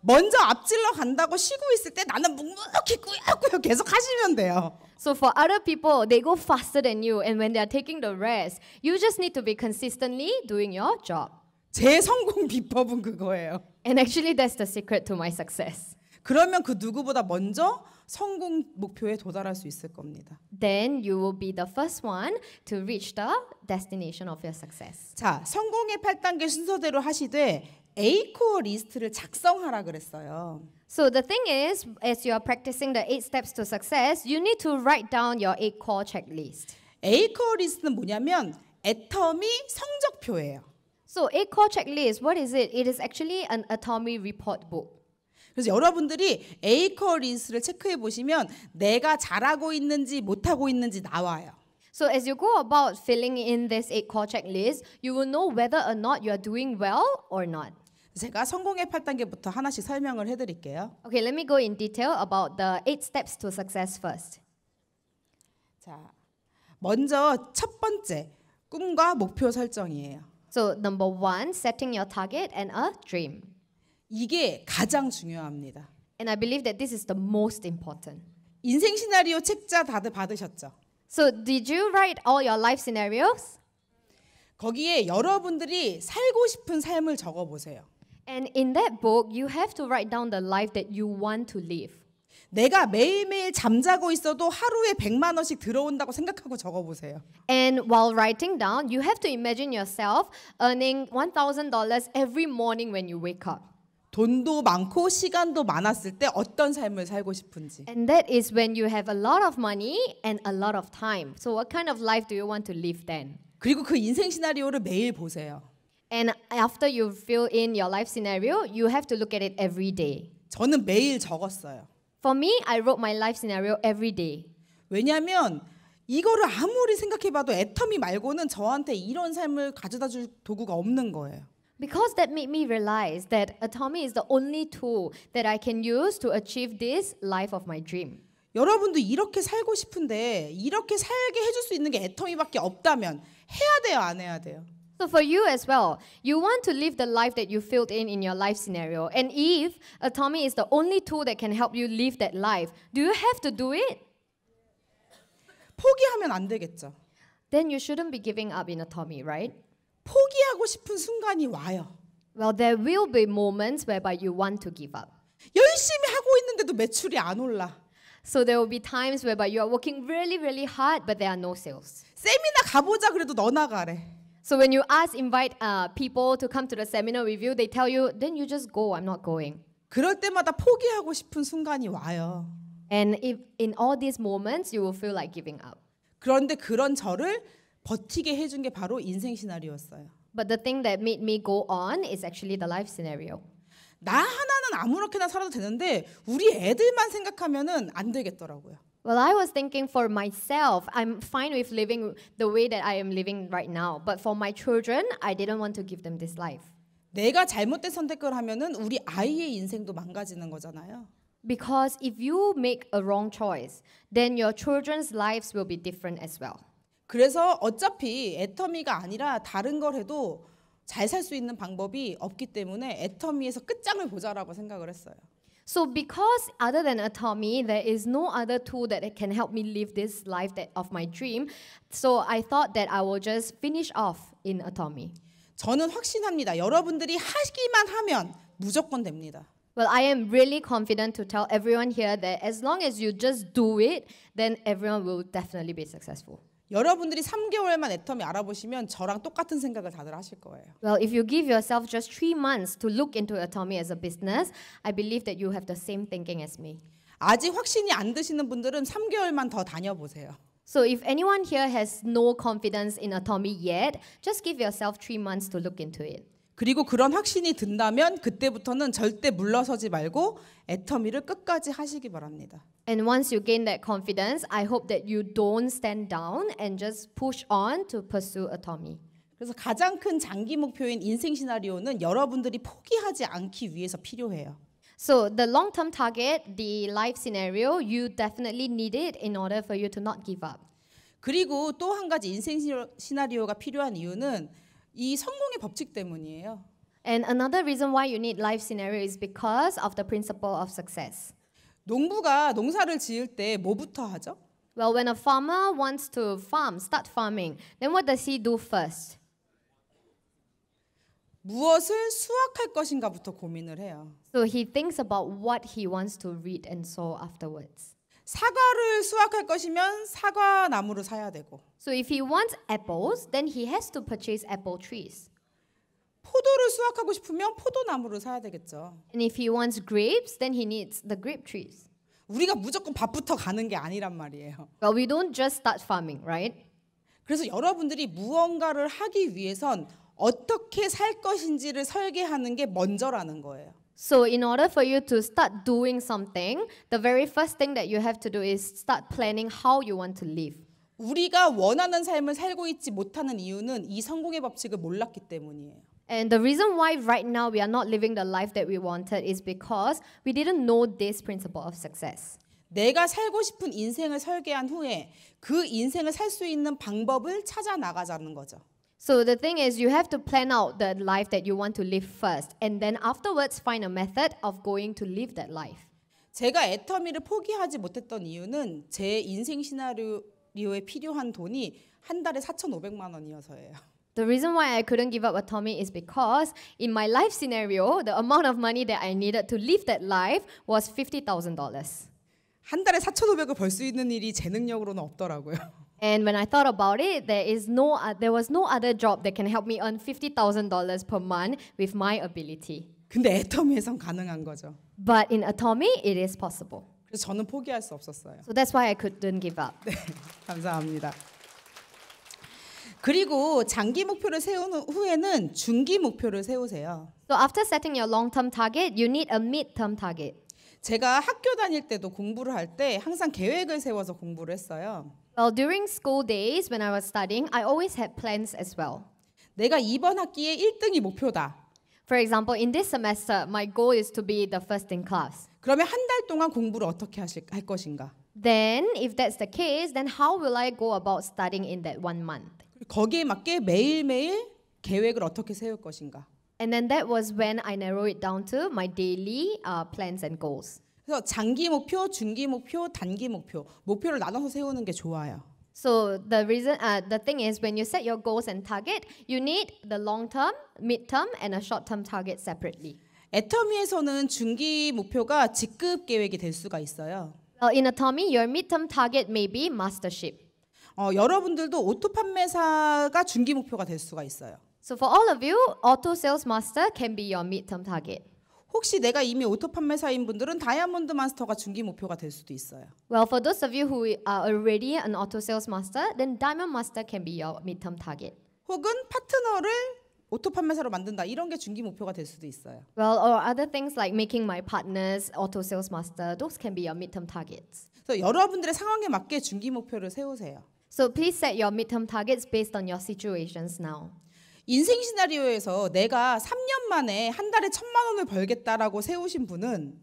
먼저 앞질러 간다고 쉬고 있을 때 나는 묵묵히 꾸역꾸역 계속 하시면 돼요. So for other people, they go faster than you, and when they are taking the rest, you just need to be consistently doing your job. 제 성공 비법은 그거예요. And actually, that's the secret to my success. 그러면 그 누구보다 먼저 성공 목표에 도달할 수 있을 겁니다. Then you will be the first one to reach the destination of your success. 자, 성공의 8단계 순서대로 하시되 A코어 리스트를 작성하라 그랬어요. So the thing is, as you are practicing the eight steps to success, you need to write down your eight core checklist. A코어 리스트는 뭐냐면 애텀이 성적표예요. So eight core checklist, what is it? It is actually an atomy report book. 그래서 여러분들이 에이커 리스를 체크해 보시면 내가 잘하고 있는지 못하고 있는지 나와요. So as you go about filling in this eight core checklist, you will know whether or not you are doing well or not. 제가 성공의 8단계부터 하나씩 설명을 해 드릴게요. Okay, let me go in detail about the eight steps to success first. 자, 먼저 첫 번째 꿈과 목표 설정이에요. So number one, setting your target and a dream. 이게 가장 중요합니다. And I believe that this is the most important. 인생 시나리오 책자 다들 받으셨죠? So did you write all your life scenarios? 거기에 여러분들이 살고 싶은 삶을 적어 보세요. And in that book you have to write down the life that you want to live. 내가 매일매일 잠자고 있어도 하루에 100만 원씩 들어온다고 생각하고 적어 보세요. And while writing down, you have to imagine yourself earning $1,000 every morning when you wake up. 돈도 많고 시간도 많았을 때 어떤 삶을 살고 싶은지. And that is when you have a lot of money and a lot of time. So what kind of life do you want to live then? 그리고 그 인생 시나리오를 매일 보세요. And after you fill in your life scenario, you have to look at it every day. 저는 매일 적었어요. For me, I wrote my life scenario every day. 왜냐하면 이거를 아무리 생각해봐도 애터미 말고는 저한테 이런 삶을 가져다 줄 도구가 없는 거예요. Because that made me realize that Atomy is the only tool that I can use to achieve this life of my dream. 여러분도 이렇게 살고 싶은데 이렇게 살게 해줄 수 있는 게 애터미밖에 없다면 해야 돼요, 안 해야 돼요? So for you as well, you want to live the life that you filled in in your life scenario. And if Atomy is the only tool that can help you live that life, do you have to do it? 포기하면 안 되겠죠. Then you shouldn't be giving up in Atomy, right? 포기하고 싶은 순간이 와요. Well, there will be moments whereby you want to give up. 열심히 하고 있는데도 매출이 안 올라. So there will be times whereby you are working really, really hard, but there are no sales. 세미나 가보자 그래도 너나 가래. So when you ask, invite uh, people to come to the seminar with you, they tell you, then you just go. I'm not going. 그럴 때마다 포기하고 싶은 순간이 와요. And if in all these moments, you will feel like giving up. 그런데 그런 저를 버티게 해준 게 바로 인생 시나리오였어요. But the thing that made me go on is actually the life scenario. 나 하나는 아무렇게나 살아도 되는데 우리 애들만 생각하면은 안 되겠더라고요. Well, I was thinking for myself, I'm fine with living the way that I am living right now. But for my children, I didn't want to give them this life. 내가 잘못된 선택을 하면은 우리 아이의 인생도 망가지는 거잖아요. Because if you make a wrong choice, then your children's lives will be different as well. 그래서 어차피 애터미가 아니라 다른 걸 해도 잘 살 수 있는 방법이 없기 때문에 애터미에서 끝장을 보자라고 생각을 했어요. So because other than atomy, there is no other tool that can help me live this life that, of my dream. So I thought that I will just finish off in atomy. 저는 확신합니다. 여러분들이 하기만 하면 무조건 됩니다. Well, I am really confident to tell everyone here that as long as you just do it, then everyone will definitely be successful. 여러분들이 3개월만 애텀이 알아보시면 저랑 똑같은 생각을 다들 하실 거예요. Well, if you give yourself just 3 months to look into Atomy as a business, I believe that you have the same thinking as me. 아직 확신이 안 드시는 분들은 3개월만 더 다녀 보세요. So if anyone here has no confidence in Atomy yet, just give yourself 3 months to look into it. 그리고 그런 확신이 든다면 그때부터는 절대 물러서지 말고 애터미를 끝까지 하시기 바랍니다. And once you gain that confidence, I hope that you don't stand down and just push on to pursue a Tommy. 그래서 가장 큰 장기 목표인 인생 시나리오는 여러분들이 포기하지 않기 위해서 필요해요. So the long-term target, the life scenario, you definitely need it in order for you to not give up. 그리고 또한 가지 인생 시나리오가 필요한 이유는 이 성공의 법칙 때문이에요. And another reason why you need life scenario is because of the principle of success. 농부가 농사를 지을 때 뭐부터 하죠? Well, when a farmer wants to farm, start farming, then what does he do first? 무엇을 수확할 것인가부터 고민을 해요. So he thinks about what he wants to read and sow afterwards. 사과를 수확할 것이면 사과 나무를 사야 되고. So if he wants apples, then he has to purchase apple trees. 포도를 수확하고 싶으면 포도나무를 사야 되겠죠. And if he wants grapes, then he needs the grape trees. 우리가 무조건 밭부터 가는 게 아니란 말이에요. Well, we don't just start farming, right? 그래서 여러분들이 무언가를 하기 위해선 어떻게 살 것인지를 설계하는 게 먼저라는 거예요. So in order for you to start doing something, the very first thing that you have to do is start planning how you want to live. 우리가 원하는 삶을 살고 있지 못하는 이유는 이 성공의 법칙을 몰랐기 때문이에요. And the reason why right now we are not living the life that we wanted is because we didn't know this principle of success. 내가 살고 싶은 인생을 설계한 후에 그 인생을 살 있는 방법을 찾아 나가자는 거죠. So the thing is you have to plan out the life that you want to live first and then afterwards find a method of going to live that life. 제가 애터미를 포기하지 못했던 이유는 제 인생 시나리오에 필요한 돈이 한 달에 4,500만 원이어서예요. The reason why I couldn't give up autonomy is because in my life scenario, the amount of money that I needed to live that life was $50,000. 한 달에 4,500을 벌 수 있는 일이 제 능력으로는 없더라고요. And when I thought about it, there is no uh, there was no other job that can help me earn $50,000 per month with my ability. 근데 애터미에선 가능한 거죠. But in Atomy, it is possible. 그래서 저는 포기할 수 없었어요. So that's why I couldn't give up. 네, 감사합니다. 그리고 장기 목표를 세운 후에는 중기 목표를 세우세요. So after setting your long-term target, you need a mid-term target. 제가 학교 다닐 때도 공부를 할 때 항상 계획을 세워서 공부를 했어요. Well, during school days when I was studying, I always had plans as well. 내가 이번 학기에 1등이 목표다. For example, in this semester, my goal is to be the first in class. 그러면 한 달 동안 공부를 어떻게 하실 할 것인가? Then, if that's the case, then how will I go about studying in that one month? 거기에 맞게 매일매일 계획을 어떻게 세울 것인가. And then that was when I narrowed it down to my daily uh, plans and goals. 그래서 장기 목표, 중기 목표, 단기 목표 목표를 나눠서 세우는 게 좋아요. So the reason, uh, the thing is, when you set your goals and target, you need the long term, mid term, and a short term target separately. 애터미에서는 중기 목표가 직급 계획이 될 수가 있어요. Uh, in Atomy, your mid term target may be mastership. 어, 여러분들도 오토 판매사가 중기 목표가 될 수가 있어요. So for all of you, auto sales master can be your midterm target. 혹시 내가 이미 오토 판매사인 분들은 다이아몬드 마스터가 중기 목표가 될 수도 있어요. Well, for those of you who are already an auto sales master, then diamond master can be your midterm target. 혹은 파트너를 오토 판매사로 만든다 이런 게 중기 목표가 될 수도 있어요. Well, or other things like making my partners auto sales master, those can be your midterm targets. 그래서 여러분들의 상황에 맞게 중기 목표를 세우세요. So please set your midterm targets based on your situations now. 인생 시나리오에서 내가 3년 만에 한 달에 천만 원을 벌겠다라고 세우신 분은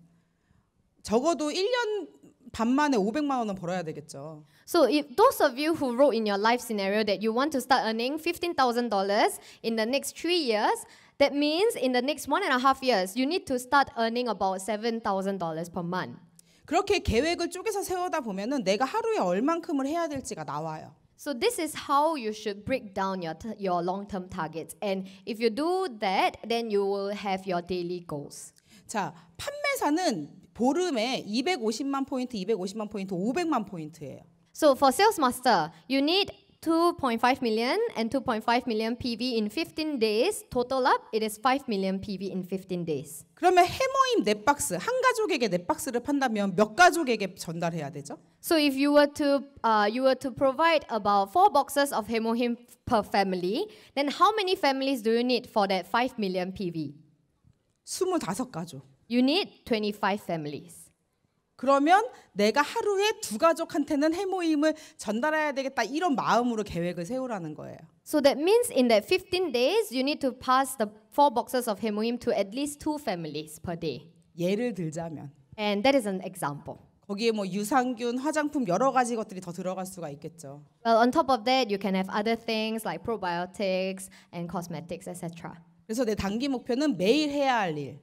적어도 1년 반 만에 500만 원은 벌어야 되겠죠. So if those of you who wrote in your life scenario that you want to start earning $15,000 in the next three years, that means in the next one and a half years, you need to start earning about $7,000 per month. 그렇게 계획을 쪼개서 세우다 보면은 내가 하루에 얼만큼을 해야 될지가 나와요. So this is how you should break down your your long-term targets and if you do that then you will have your daily goals. 자, 판매사는 보름에 250만 포인트, 250만 포인트, 500만 포인트예요. So for sales master, you need 2.5 million and 2.5 million PV in 15 days. Total up, it is 5 million PV in 15 days. 그러면 해모임 네 박스 한 가족에게 네 박스를 판다면 몇 가족에게 전달해야 되죠? So if you were to uh, you were to provide about four boxes of hemohim per family, then how many families do you need for that 5 million PV? Twenty-five 25가족. You need 25 families. 그러면 내가 하루에 두 가족한테는 해모임을 전달해야 되겠다 이런 마음으로 계획을 세우라는 거예요. So that means in that 15 days you need to pass the four boxes of hemoim to at least two families per day. 예를 들자면 And that is an example. 거기에 뭐 유산균, 화장품 여러 가지 것들이 더 들어갈 수가 있겠죠. Well, on top of that, you can have other things like probiotics and cosmetics, etc. 그래서 내 단기 목표는 매일 해야 할 일.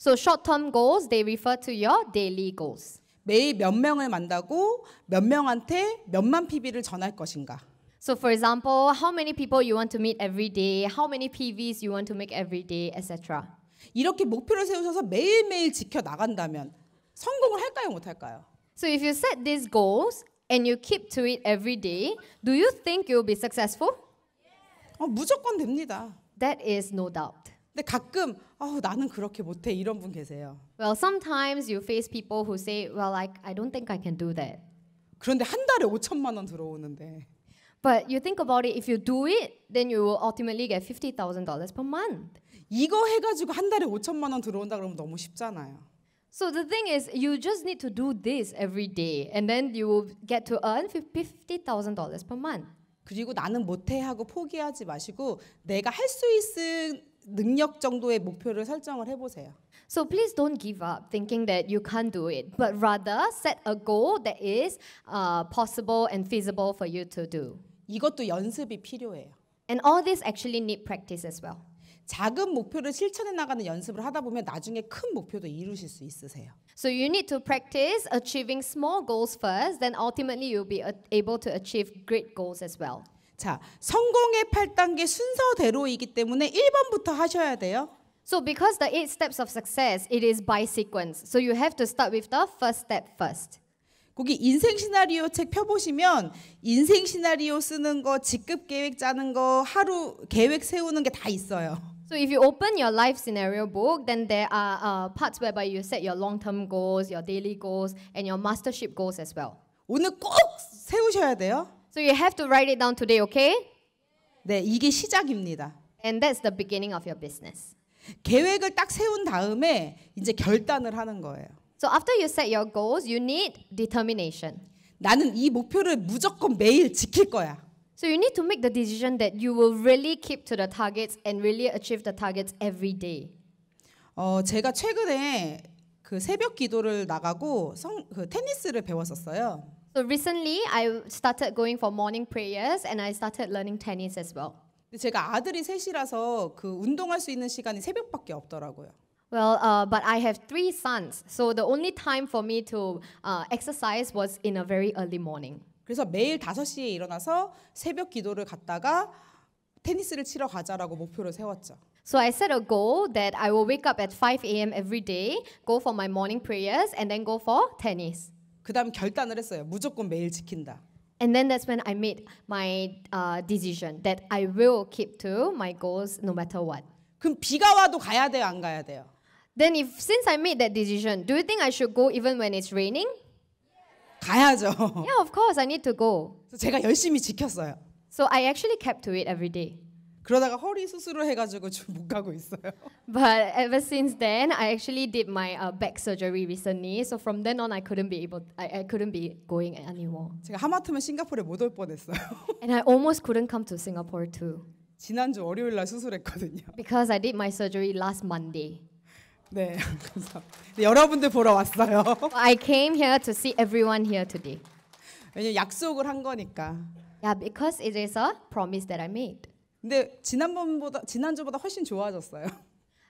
So short-term goals they refer to your daily goals. 매일 몇 명을 만나고 몇 명한테 몇만 PB를 전할 것인가. So for example, how many people you want to meet every day, how many PVs you want to make every day, etc. 이렇게 목표를 세우셔서 매일매일 지켜 나간다면 성공을 할까요, 못 할까요? So if you set these goals and you keep to it every day, do you think you'll be successful? 어, 무조건 됩니다. That is no doubt. 근데 가끔 아우 나는 그렇게 못해 이런 분 계세요. Well, sometimes you face people who say, "Well, like I don't think I can do that." 그런데 한 달에 5천만 원 들어오는데. But you think about it, if you do it, then you will ultimately get fifty thousand dollars per month. 이거 해가지고 한 달에 5천만 원 들어온다 그러면 너무 쉽잖아요. So the thing is, you just need to do this every day, and then you will get to earn fifty thousand dollars per month. 그리고 나는 못해 하고 포기하지 마시고 내가 할 수 있는 능력 정도의 목표를 설정을 해보세요. So please don't give up thinking that you can't do it, but rather set a goal that is uh, possible and feasible for you to do. 이것도 연습이 필요해요. And all this actually need practice as well. 작은 목표를 실천해 나가는 연습을 하다 보면 나중에 큰 목표도 이루실 수 있으세요. So you need to practice achieving small goals first, then ultimately you'll be able to achieve great goals as well. 자, 성공의 8단계 순서대로이기 때문에 1번부터 하셔야 돼요. So because the eight steps of success, it is by sequence. So you have to start with the first step first. 거기 인생 시나리오 책 펴보시면 인생 시나리오 쓰는 거, 직급 계획 짜는 거, 하루 계획 세우는 게 다 있어요. So if you open your life scenario book, then there are uh, parts whereby you set your long-term goals, your daily goals, and your mastership goals as well. 오늘 꼭 세우셔야 돼요. So you have to write it down today, okay? 네, 이게 시작입니다. And that's the beginning of your business. 계획을 딱 세운 다음에 이제 결단을 하는 거예요. So after you set your goals, you need determination. 나는 이 목표를 무조건 매일 지킬 거야. So you need to make the decision that you will really keep to the targets and really achieve the targets every day. 어, 제가 최근에 그 새벽 기도를 나가고 성, 그 테니스를 배웠었어요. So recently, I started going for morning prayers and I started learning tennis as well. 근데 제가 아들이 셋이라서 그 운동할 수 있는 시간이 새벽밖에 없더라고요. Well, uh, but I have three sons, so the only time for me to uh, exercise was in a very early morning. 그래서 매일 다섯 시에 일어나서 새벽 기도를 갔다가 테니스를 치러 가자라고 목표를 세웠죠. So I set a goal that I will wake up at 5 a.m. every day, go for my morning prayers, and then go for tennis. 그다음 결단을 했어요. 무조건 매일 지킨다. And then that's when I made my uh, decision that I will keep to my goals no matter what. 그럼 비가 와도 가야 돼요, 안 가야 돼요? Then if since I made that decision, do you think I should go even when it's raining? 가야죠. Yeah, of course I need to go. 제가 열심히 지켰어요. So I actually kept to it every day. 그러다가 허리 수술을 해가지고 지금 못 가고 있어요. But ever since then, I actually did my uh, back surgery recently. So from then on, I couldn't be able, I, I couldn't be going anymore. 제가 하마터면 싱가포르에 못 올 뻔했어요. And I almost couldn't come to Singapore too. 지난주 월요일 날 수술했거든요. Because I did my surgery last Monday. 네, 그래서 여러분들 보러 왔어요. I came here to see everyone here today. 왜냐 약속을 한 거니까. Yeah, because it is a promise that I made. 근데 지난번보다 지난주보다 훨씬 좋아졌어요.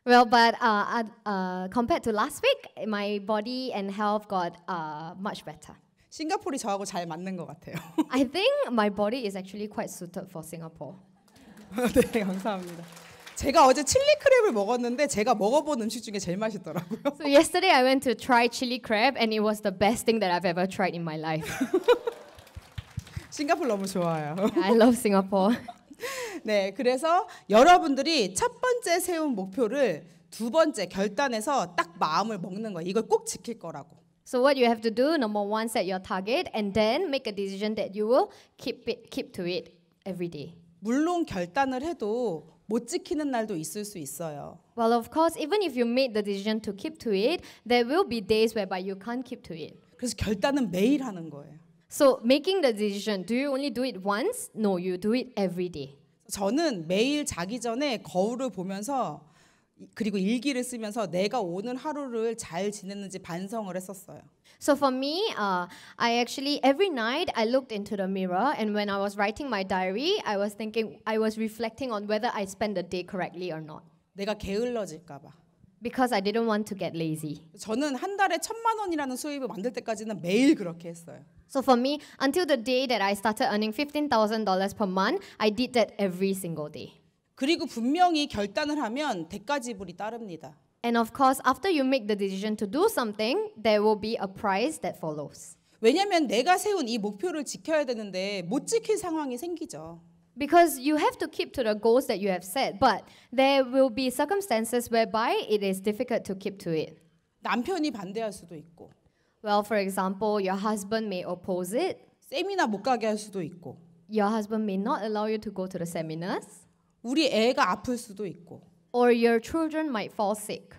Well, but uh, uh, compared to last week, my body and health got uh, much better. 싱가포르이 저하고 잘 맞는 것 같아요. I think my body is actually quite suited for Singapore. 네, 감사합니다. 제가 어제 칠리 크랩을 먹었는데 제가 먹어본 음식 중에 제일 맛있더라고요. So yesterday I went to try chili crab and it was the best thing that I've ever tried in my life. 싱가포르 너무 좋아요. Yeah, I love Singapore. 네, 그래서 여러분들이 첫 번째 세운 목표를 두 번째 결단해서 딱 마음을 먹는 거예요. 이걸 꼭 지킬 거라고. So what you have to do, number one, set your target, and then make a decision that you will keep it, keep to it every day. 물론 결단을 해도 못 지키는 날도 있을 수 있어요. Well, of course, even if you made the decision to keep to it, there will be days whereby you can't keep to it. 그래서 결단은 매일 하는 거예요. So making the decision, do you only do it once? No, you do it every day. 저는 매일 자기 전에 거울을 보면서 그리고 일기를 쓰면서 내가 오늘 하루를 잘 지냈는지 반성을 했었어요. So for me, uh, I actually every night I looked into the mirror, and when I was writing my diary, I was thinking, I was reflecting on whether I spent the day correctly or not. 내가 게을러질까봐. Because I didn't want to get lazy. 저는 한 달에 천만 원이라는 수입을 만들 때까지는 매일 그렇게 했어요. So for me, until the day that I started earning $15,000 per month, I did that every single day. 그리고 분명히 결단을 하면 따릅니다. And of course, after you make the decision to do something, there will be a price that follows. 왜냐면 내가 세운 이 목표를 지켜야 되는데 못 지킬 상황이 생기죠. Because you have to keep to the goals that you have set, but there will be circumstances whereby it is difficult to keep to it. 남편이 반대할 수도 있고. Well, for example, your husband may oppose it. 세미나 못 가게 할 수도 있고. Your husband may not allow you to go to the seminars. 우리 애가 아플 수도 있고. Or your children might fall sick.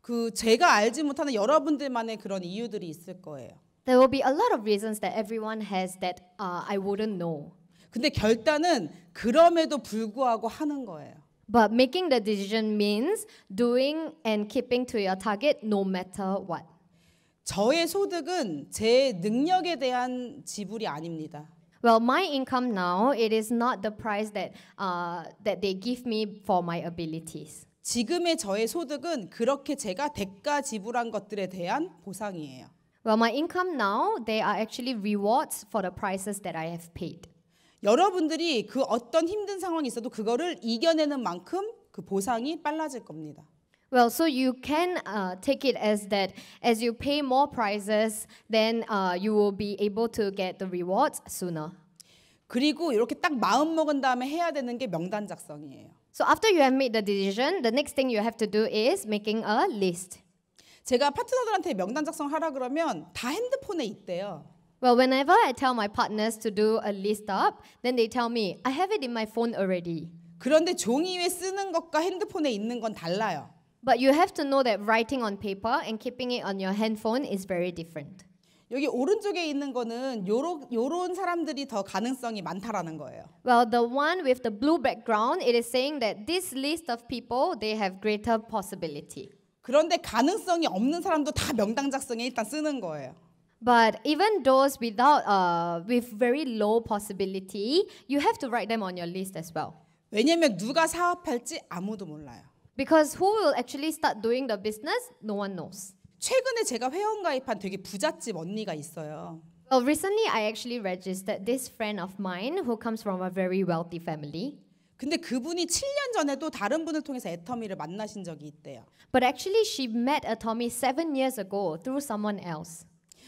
그 제가 알지 못하는 여러분들만의 그런 이유들이 있을 거예요. There will be a lot of reasons that everyone has that uh, I wouldn't know. 근데 결단은 그럼에도 불구하고 하는 거예요. But making the decision means doing and keeping to your target no matter what. 저의 소득은 제 능력에 대한 지불이 아닙니다. Well, my income now it is not the price that uh, that they give me for my abilities. 지금의 저의 소득은 그렇게 제가 대가 지불한 것들에 대한 보상이에요. Well, my income now they are actually rewards for the prices that I have paid. 여러분들이 그 어떤 힘든 상황이 있어도 그거를 이겨내는 만큼 그 보상이 빨라질 겁니다. Well, so you can uh, take it as that as you pay more prizes, then uh, you will be able to get the rewards sooner. 그리고 이렇게 딱 마음 먹은 다음에 해야 되는 게 명단 작성이에요. So after you have made the decision, the next thing you have to do is making a list. 제가 파트너들한테 명단 작성하라 그러면 다 핸드폰에 있대요. Well, whenever I tell my partners to do a list up, then they tell me I have it in my phone already. 그런데 종이에 쓰는 것과 핸드폰에 있는 건 달라요. But you have to know that writing on paper and keeping it on your handphone is very different. 여기 오른쪽에 있는 거는 요런 요런 사람들이 더 가능성이 많다라는 거예요. Well, the one with the blue background, it is saying that this list of people they have greater possibility. 그런데 가능성이 없는 사람도 다 명당 작성에 일단 쓰는 거예요. But even those without uh, with very low possibility, you have to write them on your list as well. 왜냐면 누가 사업할지 아무도 몰라요. Because who will actually start doing the business? No one knows. 최근에 제가 회원 가입한 되게 부잣집 언니가 있어요. Well, recently I actually registered this friend of mine who comes from a very wealthy family. 근데 그분이 7년 전에도 다른 분을 통해서 애터미를 만나신 적이 있대요. But actually she met Atomy 7 years ago through someone else.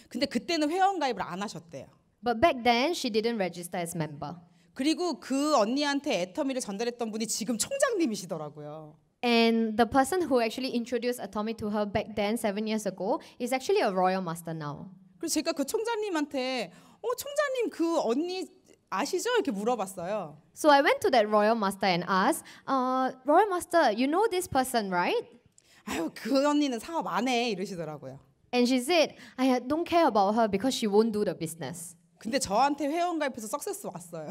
근데 그때는 회원 가입을 안 하셨대요. But back then she didn't register as member. 그리고 그 언니한테 애터미를 전달했던 분이 지금 총장님이시더라고요. And the person who actually introduced Atomy to her back then, seven years ago, is actually a royal master now. 그래서 제가 그 총장님한테 어 총장님 그 언니 아시죠? 이렇게 물어봤어요. So I went to that royal master and asked, uh, royal master, you know this person, right? 아유 그 언니는 사업 안 해 이러시더라고요. And she said, I don't care about her because she won't do the business. 근데 저한테 회원 가입해서 석세스 왔어요.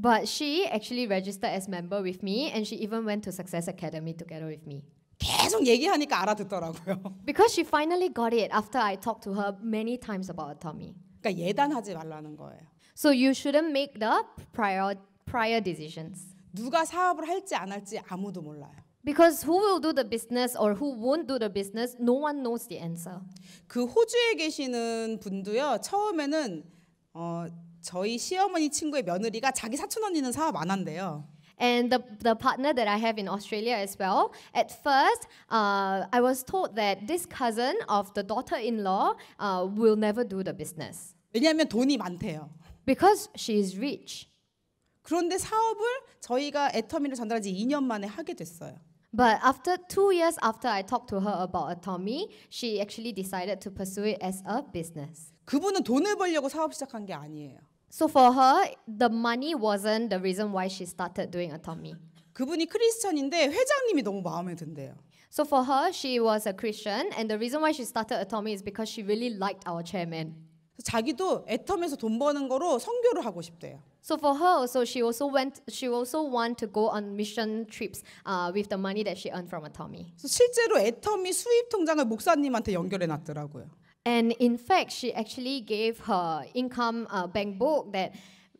But she actually registered as member with me and she even went to Success Academy together with me. 계속 얘기하니까 알아듣더라고요. Because she finally got it after I talked to her many times about autonomy. 그러니까 예단하지 말라는 거예요. So you shouldn't make the prior prior decisions. 누가 사업을 할지 안 할지 아무도 몰라요. Because who will do the business or who won't do the business, no one knows the answer. 그 호주에 계시는 분도요. 처음에는 어 저희 시어머니 친구의 며느리가 자기 사촌 언니는 사업 안 한대요. And the, the partner that I have in Australia as well, at first, uh, I was told that this cousin of the daughter in law uh, will never do the business. 왜냐하면 돈이 많대요. Because she is rich. 그런데 사업을 저희가 애터미를 전달한 지 2년 만에 하게 됐어요. But after two years after I talked to her about Atomy, she actually decided to pursue it as a business. 그분은 돈을 벌려고 사업 시작한 게 아니에요. So for her, the money wasn't the reason why she started doing atomy. 그분이 크리스천인데 회장님이 너무 마음에 든대요. So for her, she was a Christian, and the reason why she started atomy is because she really liked our chairman. 자기도 애텀에서 돈 버는 거로 선교를 하고 싶대요. So for her, so she also went, she also want to go on mission trips uh, with the money that she earned from atomy. 실제로 애텀이 수입 통장을 목사님한테 연결해 놨더라고요. And in fact, she actually gave her income uh, bank book that,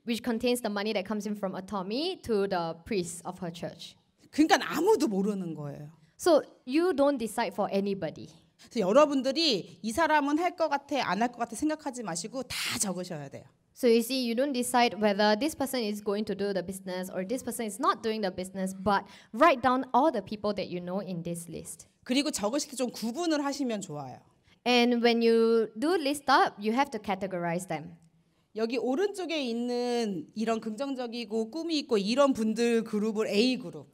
which contains the money that comes in from Atomy to the priests of her church. 그러니까 아무도 모르는 거예요. So you don't decide for anybody. 그래서 여러분들이 이 사람은 할 것 같아 안 할 것 같아 생각하지 마시고 다 적으셔야 돼요. So you see, you don't decide whether this person is going to do the business or this person is not doing the business, but write down all the people that you know in this list. 그리고 적으실 때 좀 구분을 하시면 좋아요. And when you do list up, you have to categorize them. 여기 오른쪽에 있는 이런 긍정적이고 꿈이 있고 이런 분들 그룹을 A 그룹.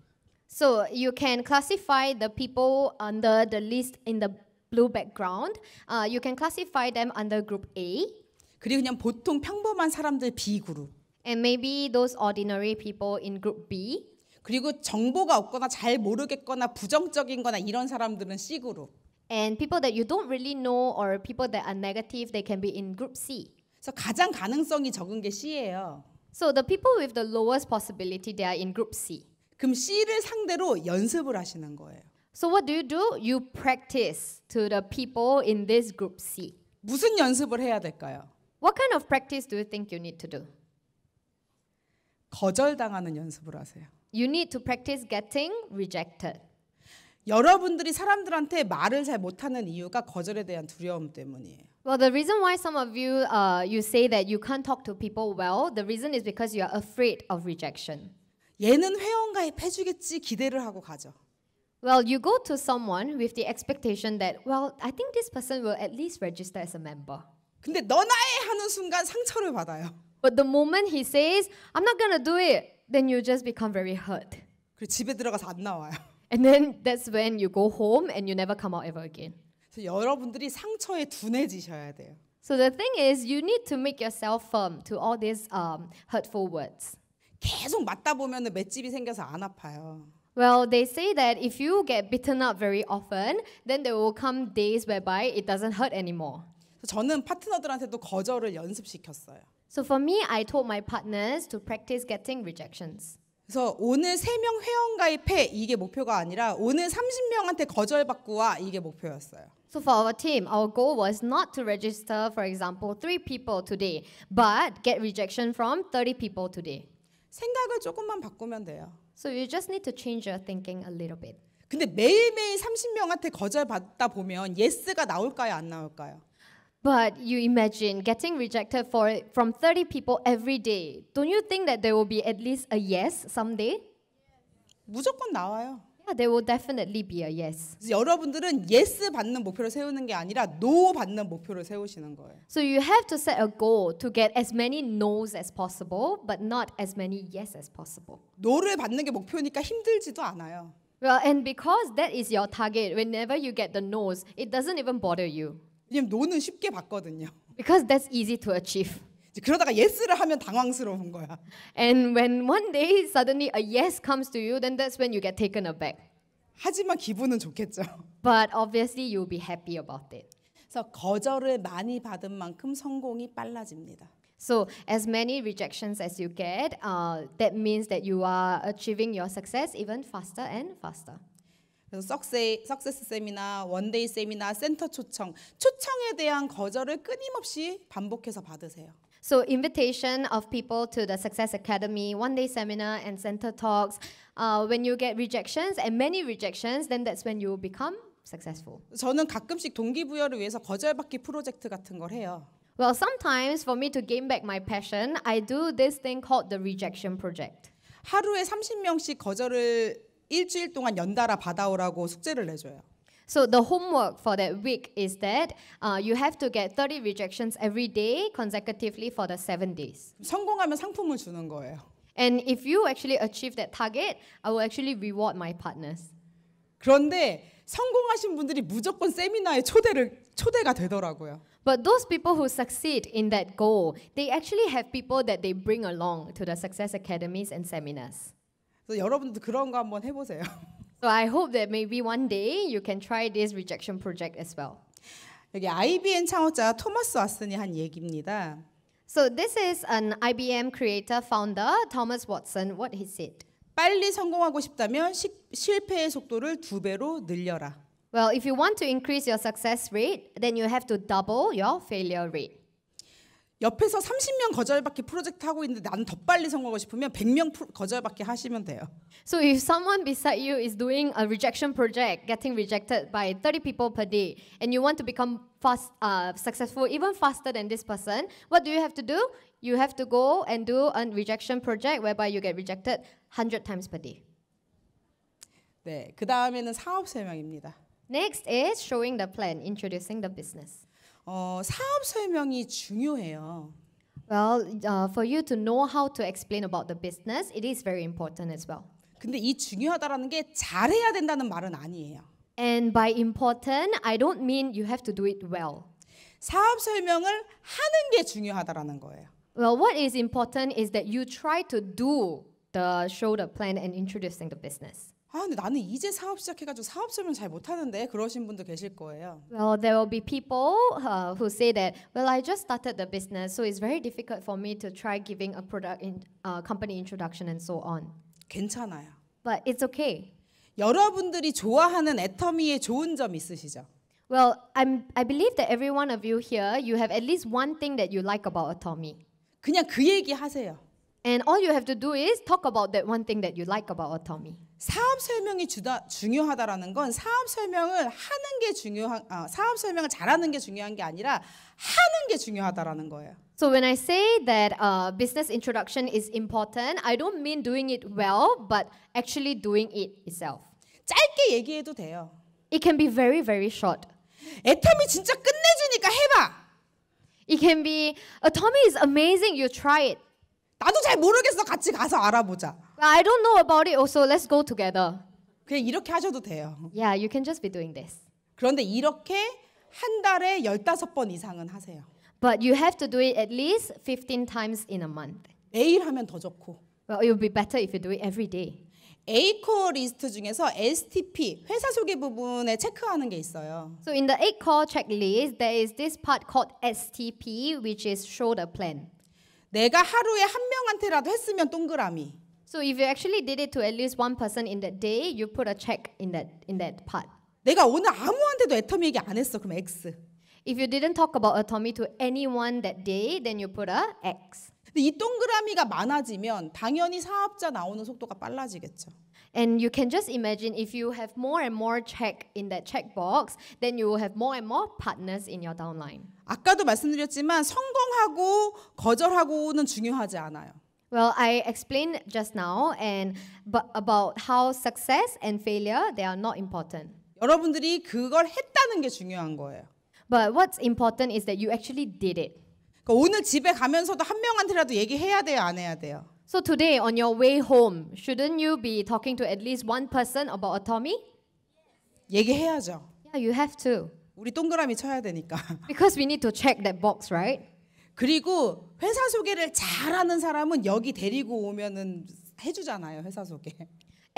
So you can classify the people under the list in the blue background. Uh, you can classify them under group A. 그리고 그냥 보통 평범한 사람들 B 그룹. And maybe those ordinary people in group B. 그리고 정보가 없거나 잘 모르겠거나 부정적인 거나 이런 사람들은 C 그룹. And people that you don't really know or people that are negative, they can be in group C. 그래서 가장 가능성이 적은 게 C예요. So the people with the lowest possibility, they are in group C. 그럼 C를 상대로 연습을 하시는 거예요. So what do you do? You practice to the people in this group C. 무슨 연습을 해야 될까요? What kind of practice do you think you need to do? 거절당하는 연습을 하세요. You need to practice getting rejected. 여러분들이 사람들한테 말을 잘 못하는 이유가 거절에 대한 두려움 때문이에요. Well, the reason why some of you uh, you say that you can't talk to people well, the reason is because you are afraid of rejection. 얘는 회원 가입해 주겠지 기대를 하고 가죠. Well, you go to someone with the expectation that well, I think this person will at least register as a member. 근데 너나에 하는 순간 상처를 받아요. But the moment he says, I'm not gonna do it, then you just become very hurt. 그리고 집에 들어가서 안 나와요. And then that's when you go home and you never come out ever again. 그래서 여러분들이 상처에 둔해지셔야 돼요. So the thing is, you need to make yourself firm to all these um, hurtful words. 계속 맞다 보면은 맷집이 생겨서 안 아파요. Well, they say that if you get bitten up very often, then there will come days whereby it doesn't hurt anymore. 저는 파트너들한테도 거절을 연습시켰어요. So for me, I told my partners to practice getting rejections. 그래서 오늘 3명 회원 가입해 이게 목표가 아니라 오늘 30명한테 거절받고 와 이게 목표였어요. So for our team, our goal was not to register, for example, three people today, but get rejection from 30 people today. 생각을 조금만 바꾸면 돼요. So you just need to change your thinking a little bit. 근데 매일매일 30명한테 거절받다 보면 예스가 나올까요, 안 나올까요? But you imagine getting rejected for from 30 people every day. Don't you think that there will be at least a yes someday? 무조건 나와요. Yeah, there will definitely be a yes. 여러분들은 yes 받는 목표를 세우는 게 아니라 no 받는 목표를 세우시는 거예요. So you have to set a goal to get as many no's as possible, but not as many yes as possible. no를 받는 게 목표니까 힘들지도 않아요. Well, and because that is your target, whenever you get the no's, it doesn't even bother you. 왜냐면 노는 쉽게 받거든요. Because that's easy to achieve. 그러다가 예스를 하면 당황스러운 거야. And when one day suddenly a yes comes to you, then that's when you get taken aback. 하지만 기분은 좋겠죠. But obviously you'll be happy about it. 그래서 거절을 많이 받은 만큼 성공이 빨라집니다. So as many rejections as you get, uh, that means that you are achieving your success even faster and faster. 그래서 석세, 석세스 세미나, 원데이 세미나, 센터 초청, 초청에 대한 거절을 끊임없이 반복해서 받으세요. So invitation of people to the Success Academy, one-day seminar and center talks. Uh, when you get rejections and many rejections, then that's when you become successful. 저는 가끔씩 동기부여를 위해서 거절받기 프로젝트 같은 걸 해요. Well, sometimes for me to gain back my passion, I do this thing called the rejection project. 하루에 30명씩 거절을 일주일 동안 연달아 받아오라고 숙제를 내줘요. So the homework for that week is that uh, you have to get 30 rejections every day consecutively for the seven days. 성공하면 상품을 주는 거예요. And if you actually achieve that target, I will actually reward my partners. 그런데 성공하신 분들이 무조건 세미나에 초대를 초대가 되더라고요. But those people who succeed in that goal, they actually have people that they bring along to the success academies and seminars. 그래서 여러분도 그런 거 한번 해보세요. So I hope that maybe one day you can try this rejection project as well. 여기 IBM 창업자 토마스 왓슨이 한 얘기입니다. So this is an IBM creator founder Thomas Watson what he said. 빨리 성공하고 싶다면 시, 실패의 속도를 두 배로 늘려라. Well, if you want to increase your success rate, then you have to double your failure rate. 옆에서 30명 거절받기 프로젝트 하고 있는데 나는 더 빨리 성공하고 싶으면 100명 거절받기 하시면 돼요. So if someone beside you is doing a rejection project, getting rejected by 30 people per day, and you want to become fast, uh, successful even faster than this person, what do you have to do? You have to go and do a rejection project whereby you get rejected 100 times per day. 네, 그 다음에는 사업 설명입니다. Next is showing the plan, introducing the business. 어, 사업 설명이 중요해요. Well, uh, for you to know how to explain about the business, it is very important as well. 근데 이 중요하다라는 게 잘해야 된다는 말은 아니에요. And by important, I don't mean you have to do it well. 사업 설명을 하는 게 중요하다라는 거예요. Well, what is important is that you try to do the show the plan and introducing the business. 아 근데 나는 이제 사업 시작해가지고 사업 설명 잘 못하는데 그러신 분도 계실 거예요. Well, there will be people uh, who say that, well, I just started the business, so it's very difficult for me to try giving a product in uh, company introduction and so on. 괜찮아요. But it's okay. 여러분들이 좋아하는 애터미의 좋은 점 있으시죠? Well, I'm, I believe that every one of you here, you have at least one thing that you like about Atomy. 그냥 그 얘기 하세요. And all you have to do is talk about that one thing that you like about Atomy. 사업 설명이 주다, 중요하다라는 건 사업 설명을 하는 게 중요한 아, 사업 설명을 잘하는 게 중요한 게 아니라 하는 게 중요하다라는 거예요. So when I say that uh, business introduction is important, I don't mean doing it well, but actually doing it itself. 짧게 얘기해도 돼요. It can be very very short. 애텀이 진짜 끝내주니까 해봐. It can be, Tommy is amazing. You try it. 나도 잘 모르겠어. 같이 가서 알아보자. I don't know about it. Also, let's go together. 그냥 이렇게 하셔도 돼요. Yeah, you can just be doing this. 그런데 이렇게 한 달에 15번 이상은 하세요. But you have to do it at least 15 times in a month. 매일 하면 더 좋고. Well, it would be better if you do it every day. Acore 리스트 중에서 STP 회사 소개 부분에 체크하는 게 있어요. So in the Acore checklist, there is this part called STP, which is show the plan. 내가 하루에 한 명한테라도 했으면 동그라미. So if you actually did it to at least one person in that day, you put a check in that in that part. 내가 오늘 아무한테도 애터미 얘기 안 했어. 그럼 X. If you didn't talk about atomy to anyone that day, then you put a X. 근데 이 동그라미가 많아지면 당연히 사업자 나오는 속도가 빨라지겠죠. And you can just imagine if you have more and more check in that check box, then you will have more and more partners in your downline. 아까도 말씀드렸지만 성공하고 거절하고는 중요하지 않아요. Well, I explained just now and about how success and failure they are not important. 여러분들이 그걸 했다는 게 중요한 거예요. But what's important is that you actually did it. 오늘 집에 가면서도 한 명한테라도 얘기해야 돼요, 안 해야 돼요? So today on your way home, shouldn't you be talking to at least one person about autonomy? 얘기해야죠. Yeah, you have to. 우리 동그라미 쳐야 되니까. Because we need to check that box, right? 그리고 회사 소개를 잘하는 사람은 여기 데리고 오면은 해주잖아요 회사 소개.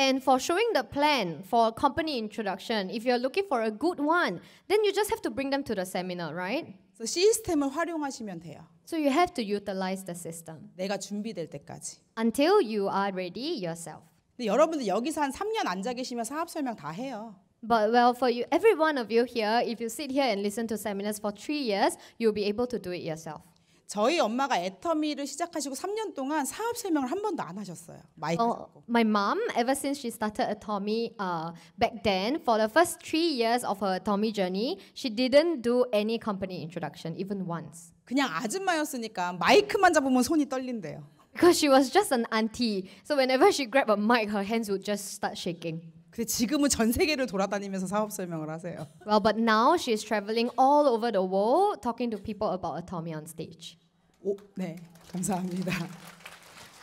And for showing the plan for company introduction, if you're looking for a good one, then you just have to bring them to the seminar, right? So 시스템을 활용하시면 돼요. So you have to utilize the system. 내가 준비될 때까지. Until you are ready yourself. 근데 여러분들 여기서 한 3년 앉아 계시면 사업 설명 다 해요. But well, for you, every one of you here, if you sit here and listen to seminars for three years, you'll be able to do it yourself. 저희 엄마가 애터미를 시작하시고 3년 동안 사업 설명을 한 번도 안 하셨어요. 마이크 oh, My mom, ever since she started Atomy uh, back then, for the first three years of her Atomy journey, she didn't do any company introduction, even once. 그냥 아줌마였으니까 마이크만 잡으면 손이 떨린대요. Because she was just an auntie, so whenever she grabbed a mic, her hands would just start shaking. 근데 지금은 전 세계를 돌아다니면서 사업 설명을 하세요. Well, but now she is traveling all over the world talking to people about Atomy on stage. 오, 네, 감사합니다.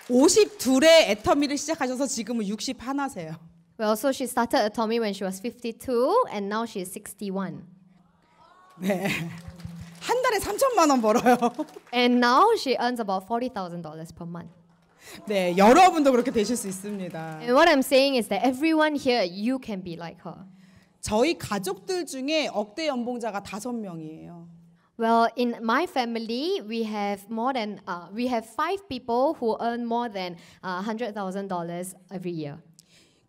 52에 애터미를 시작하셔서 지금은 61세요. Well, so she started Atomy when she was 52 and now she is 61. 네. 한 달에 3천만 원 벌어요. And now she earns about $40,000 per month. 네, 여러분도 그렇게 되실 수 있습니다. And what I'm saying is that everyone here, you can be like her. 저희 가족들 중에 억대 연봉자가 다섯 명이에요. Well, in my family, we have more than uh, we have five people who earn more than uh, hundred thousand dollars every year.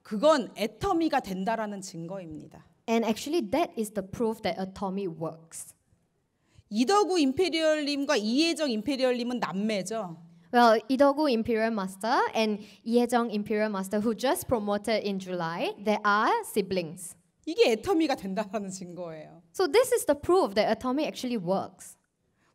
그건 애터미가 된다라는 증거입니다. And actually, that is the proof that atomy works. 이더구 임페리얼님과 이혜정 임페리얼님은 남매죠. Well, Idogu Imperial Master and Yejong Imperial Master, who just promoted in July, they are siblings. 이게 애터미가 된다라는 증거예요. So this is the proof that atomy actually works.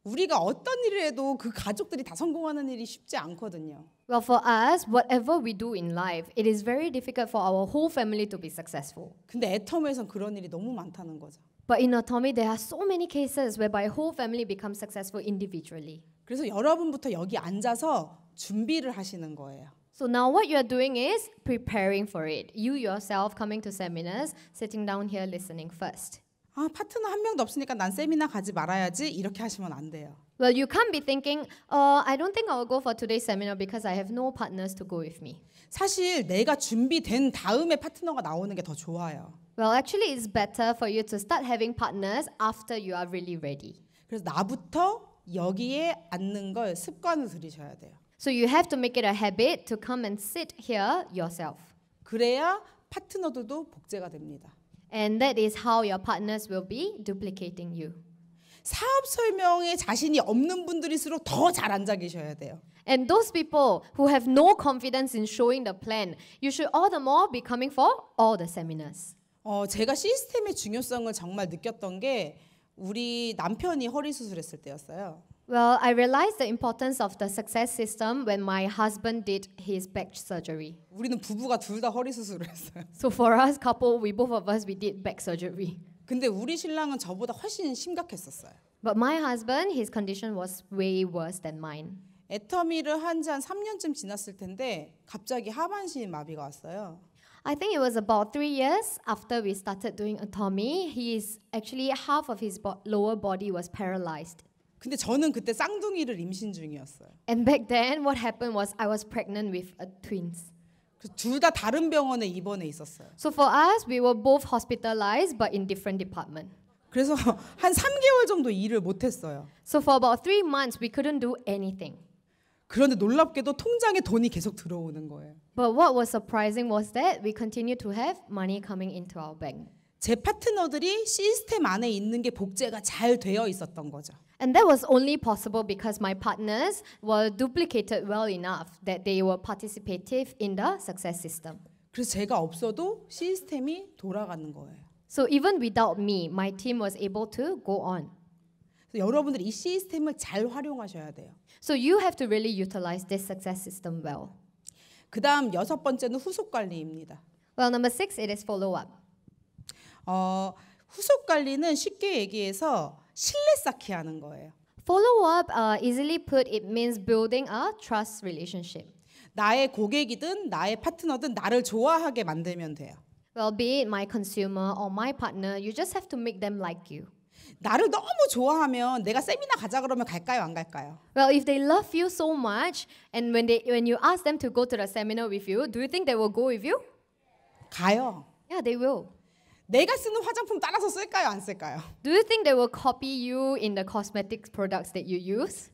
우리가 어떤 일을 해도 그 가족들이 다 성공하는 일이 쉽지 않거든요. Well, for us, whatever we do in life, it is very difficult for our whole family to be successful. 근데 애터미에선 그런 일이 너무 많다는 거죠. But in atomy, there are so many cases whereby a whole family becomes successful individually. 그래서 여러분부터 여기 앉아서 준비를 하시는 거예요. So now what you are doing is preparing for it. You yourself coming to seminars, sitting down here listening first. 아, 파트너 한 명도 없으니까 난 세미나 가지 말아야지 이렇게 하시면 안 돼요. Well, you can't be thinking, uh, I don't think I'll go for today's seminar because I have no partners to go with me. 사실 내가 준비된 다음에 파트너가 나오는 게 더 좋아요. Well, actually, it's better for you to start having partners after you are really ready. 그래서 나부터 여기에 앉는 걸 습관을 들이셔야 돼요. So you have to make it a habit to come and sit here yourself. 그래야 파트너들도 복제가 됩니다. And that is how your partners will be duplicating you. 사업 설명에 자신이 없는 분들일수록 더 잘 앉아 계셔야 돼요. And those people who have no confidence in showing the plan, you should all the more be coming for all the seminars. 어, 제가 시스템의 중요성을 정말 느꼈던 게 우리 남편이 허리 수술했을 때였어요. Well, I realized the importance of the success system when my husband did his back surgery. 우리는 부부가 둘 다 허리 수술을 했어요. So for us couple, we both of us we did back surgery. 근데 우리 신랑은 저보다 훨씬 심각했었어요. But my husband, his condition was way worse than mine. 에터미를 한지한 3년쯤 지났을 텐데 갑자기 하반신 마비가 왔어요. I think it was about three years after we started doing atomy. He's actually half of his bo lower body was paralyzed. 근데 저는 그때 쌍둥이를 임신 중이었어요. And back then, what happened was I was pregnant with a twins. 둘다 다른 병원에 입원해 있었어요. So for us, we were both hospitalized but in different department. 그래서 한 3개월 정도 일을 So for about 3 months we couldn't do anything. 그런데 놀랍게도 통장에 돈이 계속 들어오는 거예요. But what was surprising was that we continued to have money coming into our bank. 제 파트너들이 시스템 안에 있는 게 복제가 잘 되어 있었던 거죠. And that was only possible because my partners were duplicated well enough that they were participative in the success system. 그래서 제가 없어도 시스템이 돌아가는 거예요. So even without me, my team was able to go on. 여러분들이 이 시스템을 잘 활용하셔야 돼요. So you have to really utilize this success system well. 그다음 여섯 번째는 후속 관리입니다. Well, number six, it is follow up. 어, 후속 관리는 쉽게 얘기해서 신뢰 쌓기 하는 거예요. Follow up, uh, easily put, it means building a trust relationship. 나의 고객이든 나의 파트너든 나를 좋아하게 만들면 돼요. Well, be it my consumer or my partner, you just have to make them like you. 나를 너무 좋아하면 내가 세미나 가자 그러면 갈까요 안 갈까요? Well, if they love you so much and when they when you ask them to go to the seminar with you, do you think they will go with you? 가요. Yeah, they will. 내가 쓰는 화장품 따라서 쓸까요 안 쓸까요? Do you think they will copy you in the cosmetic products that you use?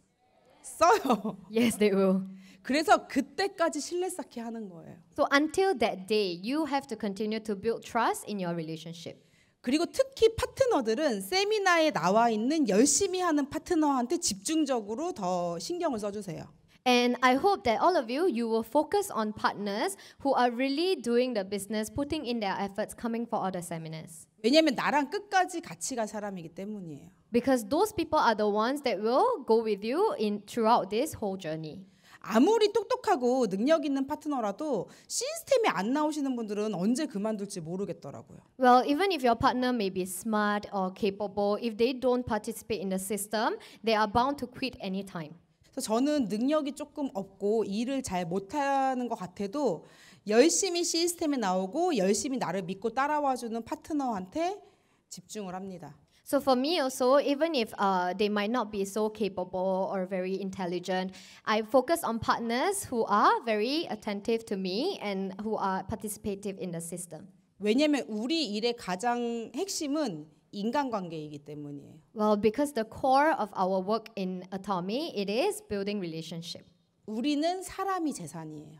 써요. Yes, they will. 그래서 그때까지 신뢰 쌓기 하는 거예요. So until that day, you have to continue to build trust in your relationship. 그리고 특히 파트너들은 세미나에 나와 있는 열심히 하는 파트너한테 집중적으로 더 신경을 써주세요. And I hope that all of you, you will focus on partners who are really doing the business, putting in their efforts, coming for all the seminars. 왜냐하면 나랑 끝까지 같이 갈 사람이기 때문이에요. Because those people are the ones that will go with you in throughout this whole journey. 아무리 똑똑하고 능력 있는 파트너라도 시스템이 안 나오시는 분들은 언제 그만둘지 모르겠더라고요. Well, even if your partner may be smart or capable, if they don't participate in the system, they are bound to quit any time. 저는 능력이 조금 없고 일을 잘 못하는 것 같아도 열심히 시스템에 나오고 열심히 나를 믿고 따라와주는 파트너한테 집중을 합니다. So for me also, even if uh, they might not be so capable or very intelligent, I focus on partners who are very attentive to me and who are participative in the system. 왜냐면 우리 일의 가장 핵심은 인간관계이기 때문이에요. Well, because the core of our work in Atomy it is building relationship. 우리는 사람이 재산이에요.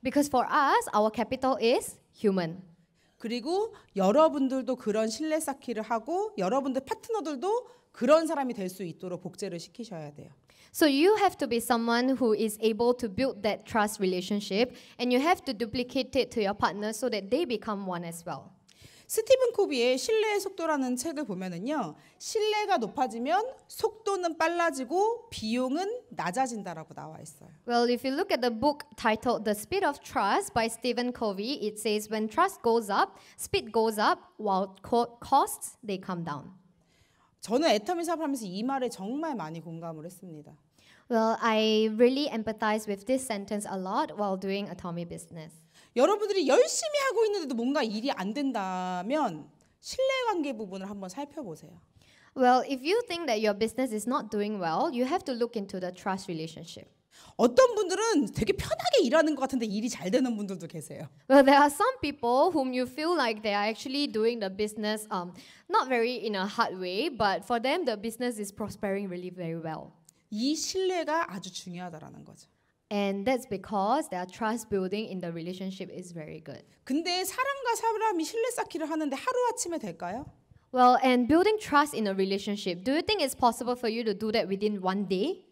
Because for us, our capital is human. 그리고 여러분들도 그런 신뢰 쌓기를 하고 여러분들 파트너들도 그런 사람이 될 수 있도록 복제를 시키셔야 돼요. So you have to be someone who is able to build that trust relationship and you have to duplicate it to your partner so that they become one as well. 스티븐 코비의 신뢰의 속도라는 책을 보면은요. 신뢰가 높아지면 속도는 빨라지고 비용은 낮아진다라고 나와 있어요. Well, if you look at the book titled The Speed of Trust by Stephen Covey, it says when trust goes up, speed goes up while costs they come down. 저는 애터미 사업을 하면서 이 말에 정말 많이 공감을 했습니다. Well, I really empathize with this sentence a lot while doing atomy business. 여러분들이 열심히 하고 있는데도 뭔가 일이 안 된다면 신뢰관계 부분을 한번 살펴보세요. Well, if you think that your business is not doing well, you have to look into the trust relationship. 어떤 분들은 되게 편하게 일하는 것 같은데 일이 잘 되는 분들도 계세요. Well, there are some people whom you feel like they are actually doing the business um not very in a hard way, but for them the business is prospering really very well. 이 신뢰가 아주 중요하다라는 거죠. And that's because their trust building in the relationship is very good. 근데 사람과 사람이 신뢰 쌓기를 하는데 하루 아침에 될까요? Well, and building trust in a relationship, do you think it's possible for you to do that within one day?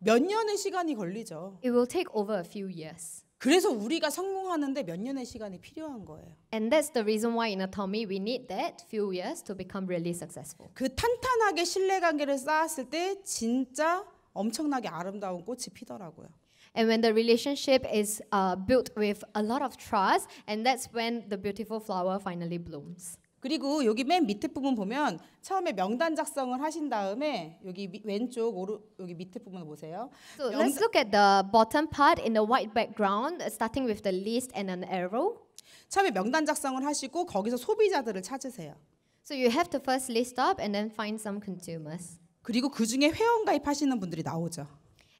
몇 년의 시간이 걸리죠. It will take over a few years. 그래서 우리가 성공하는데 몇 년의 시간이 필요한 거예요. And that's the reason why in autonomy we need that few years to become really successful. 그 탄탄하게 신뢰 관계를 쌓았을 때 진짜 엄청나게 아름다운 꽃이 피더라고요. And when the relationship is uh, built with a lot of trust, and that's when the beautiful flower finally blooms. 그리고 여기 맨 밑에 부분 보면 처음에 명단 작성을 하신 다음에 여기 미, 왼쪽 오른 여기 밑에 부분 보세요. So let's look at the bottom part in the white background, starting with the list and an arrow. 처음에 명단 작성을 하시고 거기서 소비자들을 찾으세요. So you have to first list up and then find some consumers. 그리고 그 중에 회원 가입하시는 분들이 나오죠.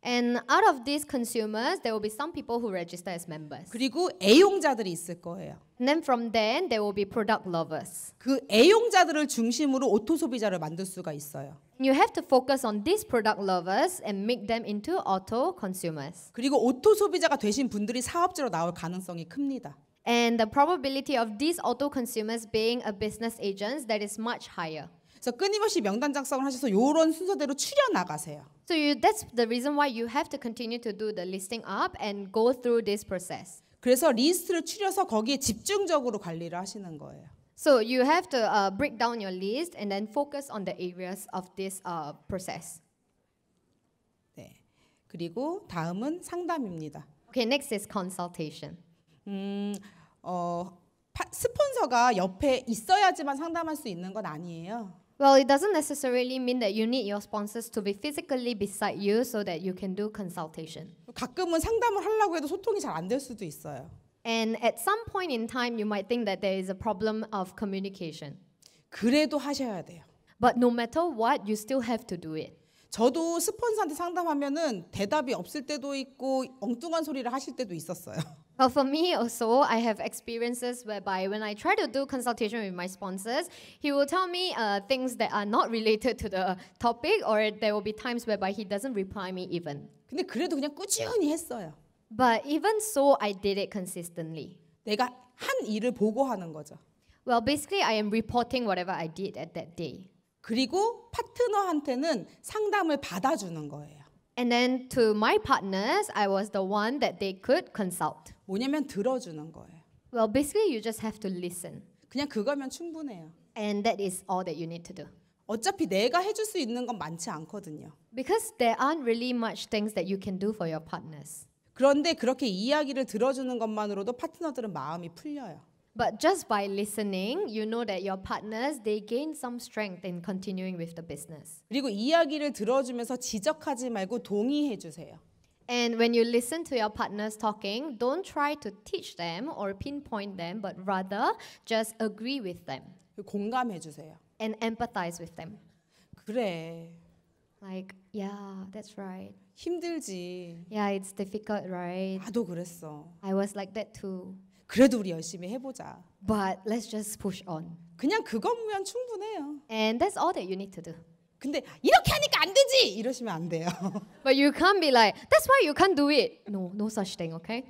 And out of these consumers, there will be some people who register as members. 그리고 애용자들이 있을 거예요. And then from then, there will be product lovers. 그 애용자들을 중심으로 오토 소비자를 만들 수가 있어요. You have to focus on these product lovers and make them into auto consumers. 그리고 오토 소비자가 되신 분들이 사업자로 나올 가능성이 큽니다. And the probability of these auto consumers being a business agent that is much higher. 그래서 끊임없이 명단 작성을 하셔서 이런 순서대로 추려 나가세요. So you, that's the reason why you have to continue to do the listing up and go through this process. 그래서 리스트를 추려서 거기에 집중적으로 관리를 하시는 거예요. So you have to uh, break down your list and then focus on the areas of this uh, process. 네. 그리고 다음은 상담입니다. Okay, next is consultation. 음, 어, 파, 스폰서가 옆에 있어야지만 상담할 수 있는 건 아니에요. Well, it doesn't necessarily mean that you need your sponsors to be physically beside you so that you can do consultation. 가끔은 상담을 하려고 해도 소통이 잘 안 될 수도 있어요. And at some point in time you might think that there is a problem of communication. 그래도 하셔야 돼요. But no matter what, you still have to do it. 저도 스폰서한테 상담하면은 대답이 없을 때도 있고 엉뚱한 소리를 하실 때도 있었어요. Well, for me also, I have experiences whereby when I try to do consultation with my sponsors, he will tell me uh, things that are not related to the topic, or there will be times whereby he doesn't reply me even. 근데 그래도 그냥 꾸준히 했어요. But even so, I did it consistently. 내가 한 일을 보고하는 거죠. Well, basically, I am reporting whatever I did at that day. 그리고 파트너한테는 상담을 받아주는 거예요. And then to my partners, I was the one that they could consult. 뭐냐면 들어주는 거예요. Well, basically you just have to listen. 그냥 그거면 충분해요. And that is all that you need to do. 어차피 내가 해줄 수 있는 건 많지 않거든요. Because there aren't really much things that you can do for your partners. 그런데 그렇게 이야기를 들어주는 것만으로도 파트너들은 마음이 풀려요. But just by listening, you know that your partners they gain some strength in continuing with the business. 그리고 이야기를 들어주면서 지적하지 말고 동의해 주세요. And when you listen to your partners talking, don't try to teach them or pinpoint them, but rather just agree with them. 공감해 주세요. And empathize with them. 그래. Like, yeah, that's right. 힘들지. Yeah, it's difficult, right? 나도 그랬어. I was like that too. 그래도 우리 열심히 해보자. But let's just push on. 그냥 그거면 충분해요. And that's all that you need to do. 근데 이렇게 하니까 안 되지 이러시면 안 돼요. But you can't be like that's why you can't do it. No, no such thing, okay?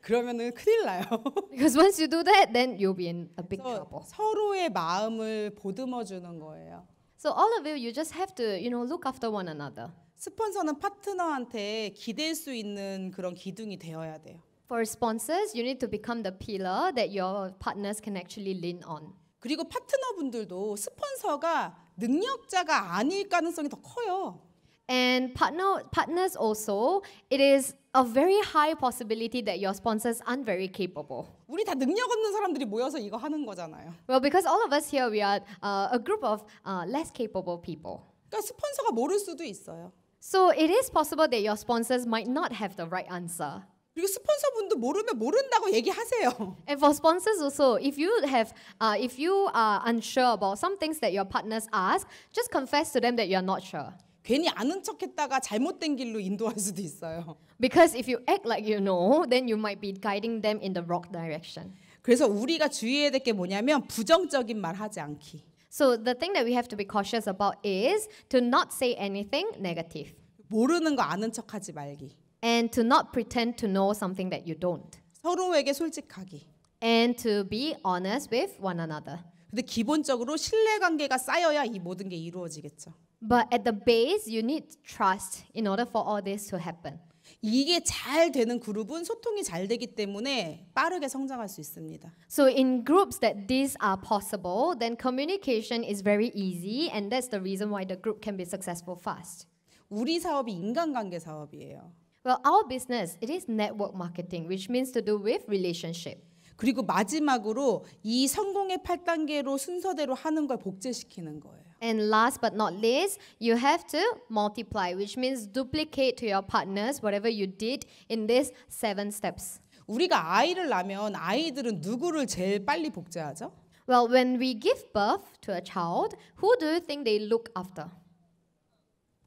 그러면은 큰일 나요. Because once you do that, then you'll be in a big trouble. 서로의 마음을 보듬어 주는 거예요. So all of you, you just have to, you know, look after one another. 스폰서는 파트너한테 기댈 수 있는 그런 기둥이 되어야 돼요. For sponsors, you need to become the pillar that your partners can actually lean on. 그리고 파트너분들도 스폰서가 능력자가 아닐 가능성이 더 커요. And partner, partners also, it is a very high possibility that your sponsors aren't very capable. 우리 다 능력 없는 사람들이 모여서 이거 하는 거잖아요. Well, because all of us here we are uh, a group of uh, less capable people. 그러니까 스폰서가 모를 수도 있어요. So it is possible that your sponsors might not have the right answer. 그리고 스폰서분도 모르면 모른다고 얘기하세요. And for sponsors also, if you have, uh, if you are unsure about some things that your partners ask, just confess to them that you are not sure. 괜히 아는 척했다가 잘못된 길로 인도할 수도 있어요. Because if you act like you know, then you might be guiding them in the wrong direction. 그래서 우리가 주의해야 될 게 뭐냐면 부정적인 말 하지 않기. So the thing that we have to be cautious about is to not say anything negative. 모르는 거 아는 척하지 말기. and to not pretend to know something that you don't. 서로에게 솔직하기. and to be honest with one another. 근데 기본적으로 신뢰 관계가 쌓여야 이 모든 게 이루어지겠죠. But at the base you need trust in order for all this to happen. 이게 잘 되는 그룹은 소통이 잘 되기 때문에 빠르게 성장할 수 있습니다. So in groups that these are possible, then communication is very easy and that's the reason why the group can be successful fast. 우리 사업이 인간관계 사업이에요. Well, our business it is network marketing, which means to do with relationship. 그리고 마지막으로 이 성공의 8단계로 순서대로 하는 걸 복제시키는 거예요. And last but not least, you have to multiply, which means duplicate to your partners whatever you did in these seven steps. 우리가 아이를 낳으면 아이들은 누구를 제일 빨리 복제하죠? Well, when we give birth to a child, who do you think they look after?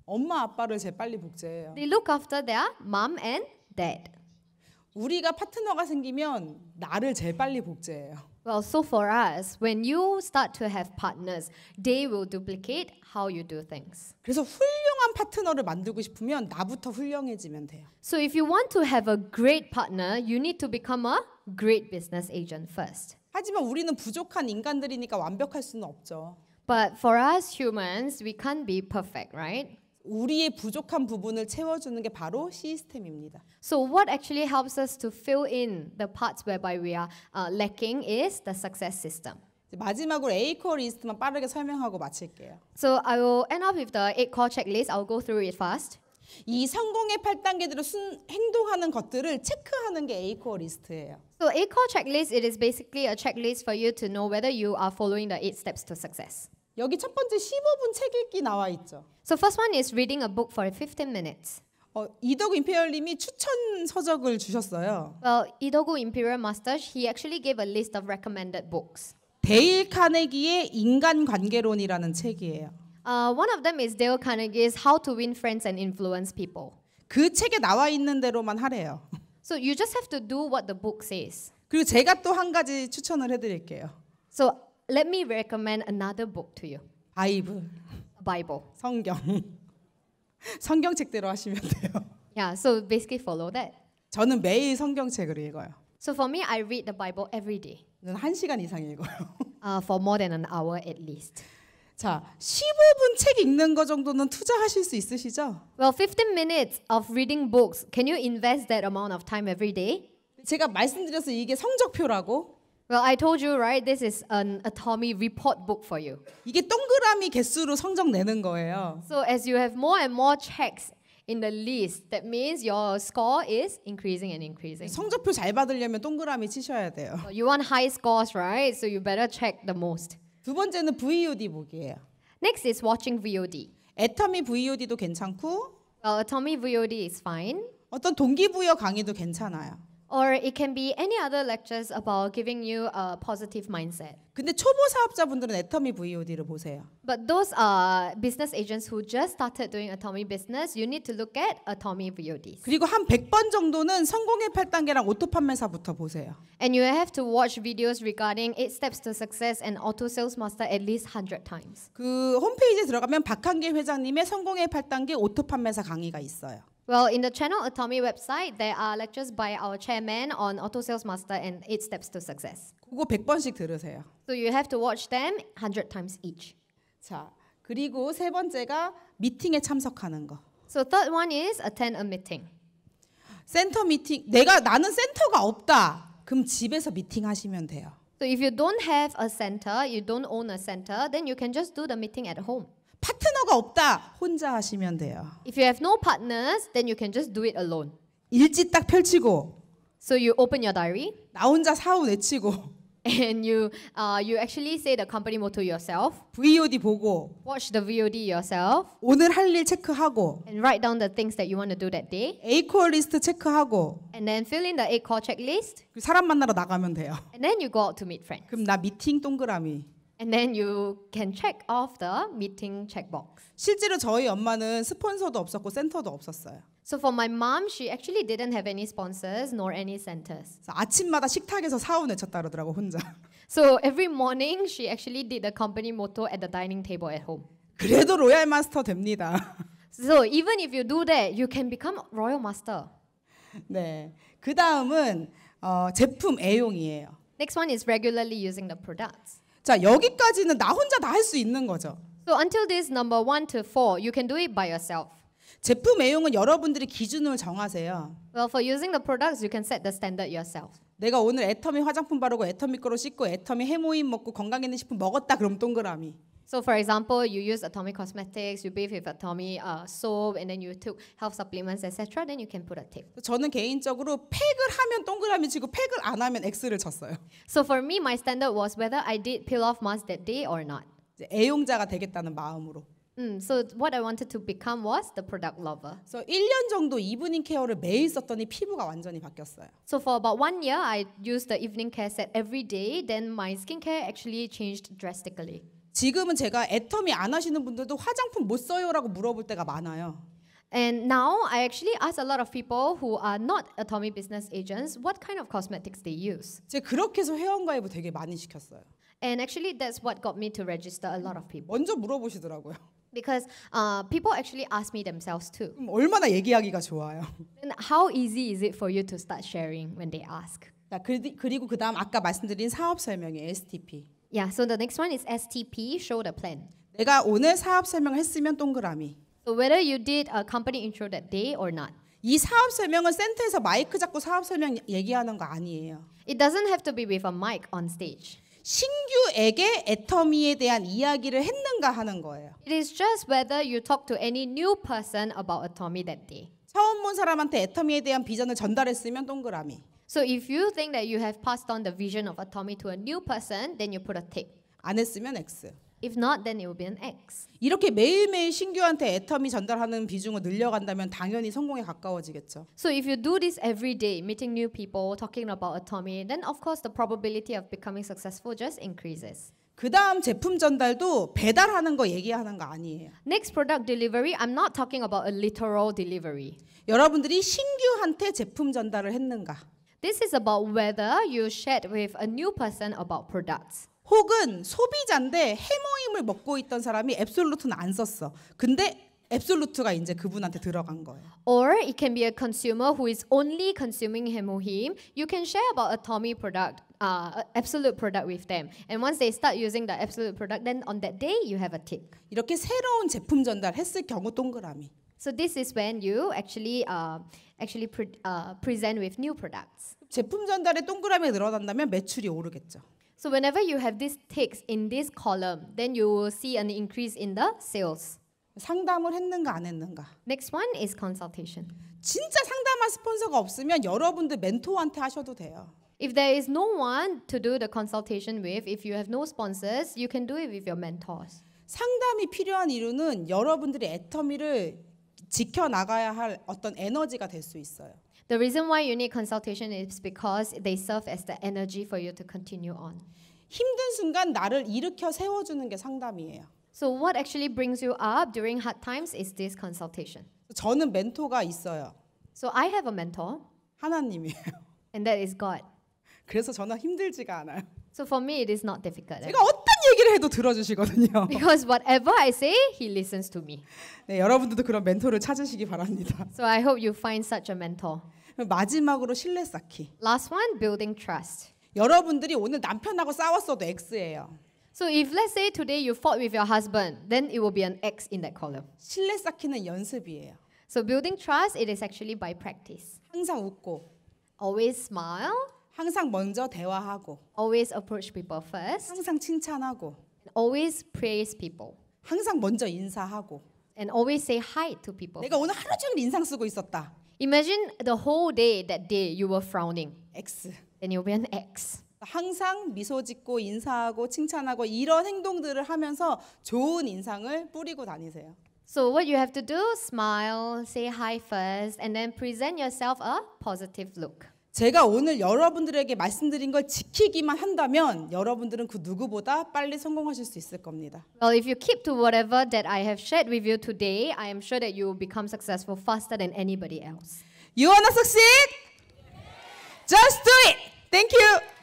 엄마 아빠를 재빨리 복제해요. They look after their mom and dad. 우리가 파트너가 생기면 나를 재빨리 복제해요. Well, so for us, when you start to have partners, they will duplicate how you do things. 그래서 훌륭한 파트너를 만들고 싶으면 나부터 훌륭해지면 돼요. So if you want to have a great partner, you need to become a great business agent first. 하지만 우리는 부족한 인간들이니까 완벽할 수는 없죠. But for us humans, we can't be perfect, right? 우리의 부족한 부분을 채워주는 게 바로 시스템입니다. So what actually helps us to fill in the parts whereby we are uh, lacking is the success system. 마지막으로 A core 리스트만 빠르게 설명하고 마칠게요. So I will end up with the eight core checklist. I'll go through it fast. 이 성공의 8단계대로 순, 행동하는 것들을 체크하는 게 A core 리스트예요. So A core checklist it is basically a checklist for you to know whether you are following the eight steps to success. 여기 첫 번째 15분 책 읽기 나와 있죠. So first one is reading a book for 15 minutes. 어, 이덕우 임페리얼님이 추천 서적을 주셨어요. Well, 이덕우 임페리얼 마스터 he actually gave a list of recommended books. 데일 카네기의 인간관계론이라는 책이에요. Uh, one of them is Dale Carnegie's How to Win Friends and Influence People. 그 책에 나와 있는 대로만 하래요. So you just have to do what the book says. 그리고 제가 또 한 가지 추천을 해드릴게요. So Let me recommend another book to you. 바이블. Bible. 성경. 성경책대로 하시면 돼요. Yeah, so basically follow that. 저는 매일 성경책을 읽어요. So for me, I read the Bible every day. 는 1시간 이상 읽어요. Uh, for more than an hour at least. 자, 15분 책 읽는 거 정도는 투자하실 수 있으시죠? Well, 15 minutes of reading books. Can you invest that amount of time every day? 제가 말씀드려서 이게 성적표라고 Well, I told you, right? This is an anatomy report book for you. 이게 동그라미 개수로 성적 내는 거예요. So as you have more and more checks in the list, that means your score is increasing and increasing. 성적표 잘 받으려면 동그라미 치셔야 돼요. You want high scores, right? So you better check the most. 두 번째는 VOD 보기예요. Next is watching VOD. 애터미 VOD도 괜찮고. Well, Atomy VOD is fine. 어떤 동기부여 강의도 괜찮아요. or it can be any other lectures about giving you a positive mindset. 근데 초보 사업자분들은 애터미 VOD를 보세요. But those are business agents who just started doing atomy business. You need to look at atomy VODs. 그리고 한 100번 정도는 성공의 8단계랑 오토 판매사부터 보세요. And you have to watch videos regarding 8 steps to success and auto sales master at least 100 times. 그 홈페이지에 들어가면 박한계 회장님의 성공의 8단계 오토 판매사 강의가 있어요. Well, in the Channel Atomy website, there are lectures by our chairman on Auto Sales Master and 8 Steps to Success. 그거 100번씩 들으세요. So you have to watch them 100 times each. 자, 그리고 세 번째가 미팅에 참석하는 거. So third one is attend a meeting. 센터 미팅 내가 나는 센터가 없다. 그럼 집에서 미팅 하시면 돼요. So if you don't have a center, you don't own a center, then you can just do the meeting at home. 파트너가 없다. 혼자 하시면 돼요. If you have no partners, then you can just do it alone. 일지 딱 펼치고 So you open your diary 나 혼자 사후 외치고 and you uh, you actually say the company motto yourself. VOD 보고 Watch the VOD yourself 오늘 할 일 체크하고 and write down the things that you want to do that day A코어 리스트 체크하고 and then fill in the eight core checklist 그리고 사람 만나러 나가면 돼요. and then you go out to meet friends. 그럼 나 미팅 동그라미 And then you can check off the meeting checkbox. 실제로 저희 엄마는 스폰서도 없었고 센터도 없었어요. So for my mom, she actually didn't have any sponsors nor any centers. 그래서 아침마다 식탁에서 사원을 쳤다 그러더라고 혼자. So every morning she actually did the company motto at the dining table at home. 그래도 로얄 마스터 됩니다. So even if you do that, you can become royal master. 네. 그 다음은 어, 제품 애용이에요. Next one is regularly using the products. 자, 여기까지는 나 혼자 다 할 수 있는 거죠. So until this number 1 to 4, you can do it by yourself. 제품 애용은 여러분들이 기준을 정하세요. Well, for using the products, you can set the standard yourself. 내가 오늘 애터미 화장품 바르고 애터미 거로 씻고 애터미 해모임 먹고 건강있는 식품 먹었다 그럼 동그라미. So for example, you use Atomy Cosmetics, you bathe with Atomy uh, soap, and then you took health supplements, etc. Then you can put a tip. 저는 개인적으로 팩을 하면 동그라미 치고 팩을 안 하면 X를 쳤어요. So for me, my standard was whether I did peel off mask that day or not. 애용자가 되겠다는 마음으로. Mm, so what I wanted to become was the product lover. So 1년 정도 이브닝 케어를 매일 썼더니 피부가 완전히 바뀌었어요. So for about one year, I used the evening care set every day. Then my skincare actually changed drastically. 지금은 제가 애터미 안 하시는 분들도 화장품 못 써요라고 물어볼 때가 많아요. And now I actually ask a lot of people who are not Atomy business agents what kind of cosmetics they use. 제가 그렇게 해서 회원가입을 되게 많이 시켰어요. And actually that's what got me to register a lot of people. 먼저 물어보시더라고요. Because uh, people actually ask me themselves too. 그럼 얼마나 얘기하기가 좋아요. And how easy is it for you to start sharing when they ask? 자, 그리, 그리고 그다음 아까 말씀드린 사업 설명이 STP. Yeah, so the next one is STP, show the plan. 내가 오늘 사업 설명을 했으면 동그라미. So whether you did a company intro that day or not. 이 사업 설명은 센터에서 마이크 잡고 사업 설명 얘기하는 거 아니에요. It doesn't have to be with a mic on stage. 신규에게 애터미에 대한 이야기를 했는가 하는 거예요. It is just whether you talk to any new person about Atomy that day. 처음 본 사람한테 애터미에 대한 비전을 전달했으면 동그라미. So if you think that you have passed on the vision of autonomy to a new person, then you put a tick. 안 했으면 X. If not, then it will be an X. 이렇게 매일매일 신규한테 애텀이 전달하는 비중을 늘려간다면 당연히 성공에 가까워지겠죠. So if you do this every day, meeting new people, talking about autonomy, then of course the probability of becoming successful just increases. 그 다음 제품 전달도 배달하는 거 얘기하는 거 아니에요. Next product delivery, I'm not talking about a literal delivery. 여러분들이 신규한테 제품 전달을 했는가? This is about whether you shared with a new person about products. 혹은 소비자인데 해모임을 먹고 있던 사람이 앱솔루트는 안 썼어. 근데 앱솔루트가 이제 그분한테 들어간 거예요. Or it can be a consumer who is only consuming Hemohim. You can share about a Tommy product, uh, absolute product with them. And once they start using the absolute product, then on that day you have a tick. 이렇게 새로운 제품 전달했을 경우 동그라미. So this is when you actually uh, actually pre uh, present with new products. 제품 전달의 동그라미 늘어난다면 매출이 오르겠죠. So whenever you have this ticks in this column, then you will see an increase in the sales. 상담을 했는가 안 했는가. Next one is consultation. 진짜 상담할 스폰서가 없으면 여러분들 멘토한테 하셔도 돼요. If there is no one to do the consultation with, if you have no sponsors, you can do it with your mentors. 상담이 필요한 이유는 여러분들의 애터미를 지켜나가야 할 어떤 에너지가 될 수 있어요. The reason why you need consultation is because they serve as the energy for you to continue on. 힘든 순간 나를 일으켜 세워주는 게 상담이에요. So what actually brings you up during hard times is this consultation. 저는 멘토가 있어요. So I have a mentor. 하나님이에요. And that is God. 그래서 저는 힘들지가 않아요. So for me it is not difficult. 제가 어떤 얘기를 해도 들어주시거든요. Because whatever I say, he listens to me. 네, 여러분들도 그런 멘토를 찾으시기 바랍니다. So I hope you find such a mentor. 마지막으로 신뢰 쌓기. Last one, building trust. 여러분들이 오늘 남편하고 싸웠어도 X예요. So if let's say today you fought with your husband, then it will be an X in that column. 신뢰 쌓기는 연습이에요. So building trust, it is actually by practice. 항상 웃고. Always smile. 항상 먼저 대화하고 always approach people first 항상 칭찬하고 always praise people 항상 먼저 인사하고 and always say hi to people 내가 오늘 하루 종일 인상 쓰고 있었다. Imagine the whole day that day you were frowning. X. Then you'll be an X. 항상 미소 짓고 인사하고 칭찬하고 이런 행동들을 하면서 좋은 인상을 뿌리고 다니세요. So what you have to do, smile, say hi first, and then present yourself a positive look. 제가 오늘 여러분들에게 말씀드린 걸 지키기만 한다면 여러분들은 그 누구보다 빨리 성공하실 수 있을 겁니다. Well, if you keep to whatever that I have shared with you today, I am sure that you will become successful faster than anybody else. You wanna succeed? Just do it. Thank you.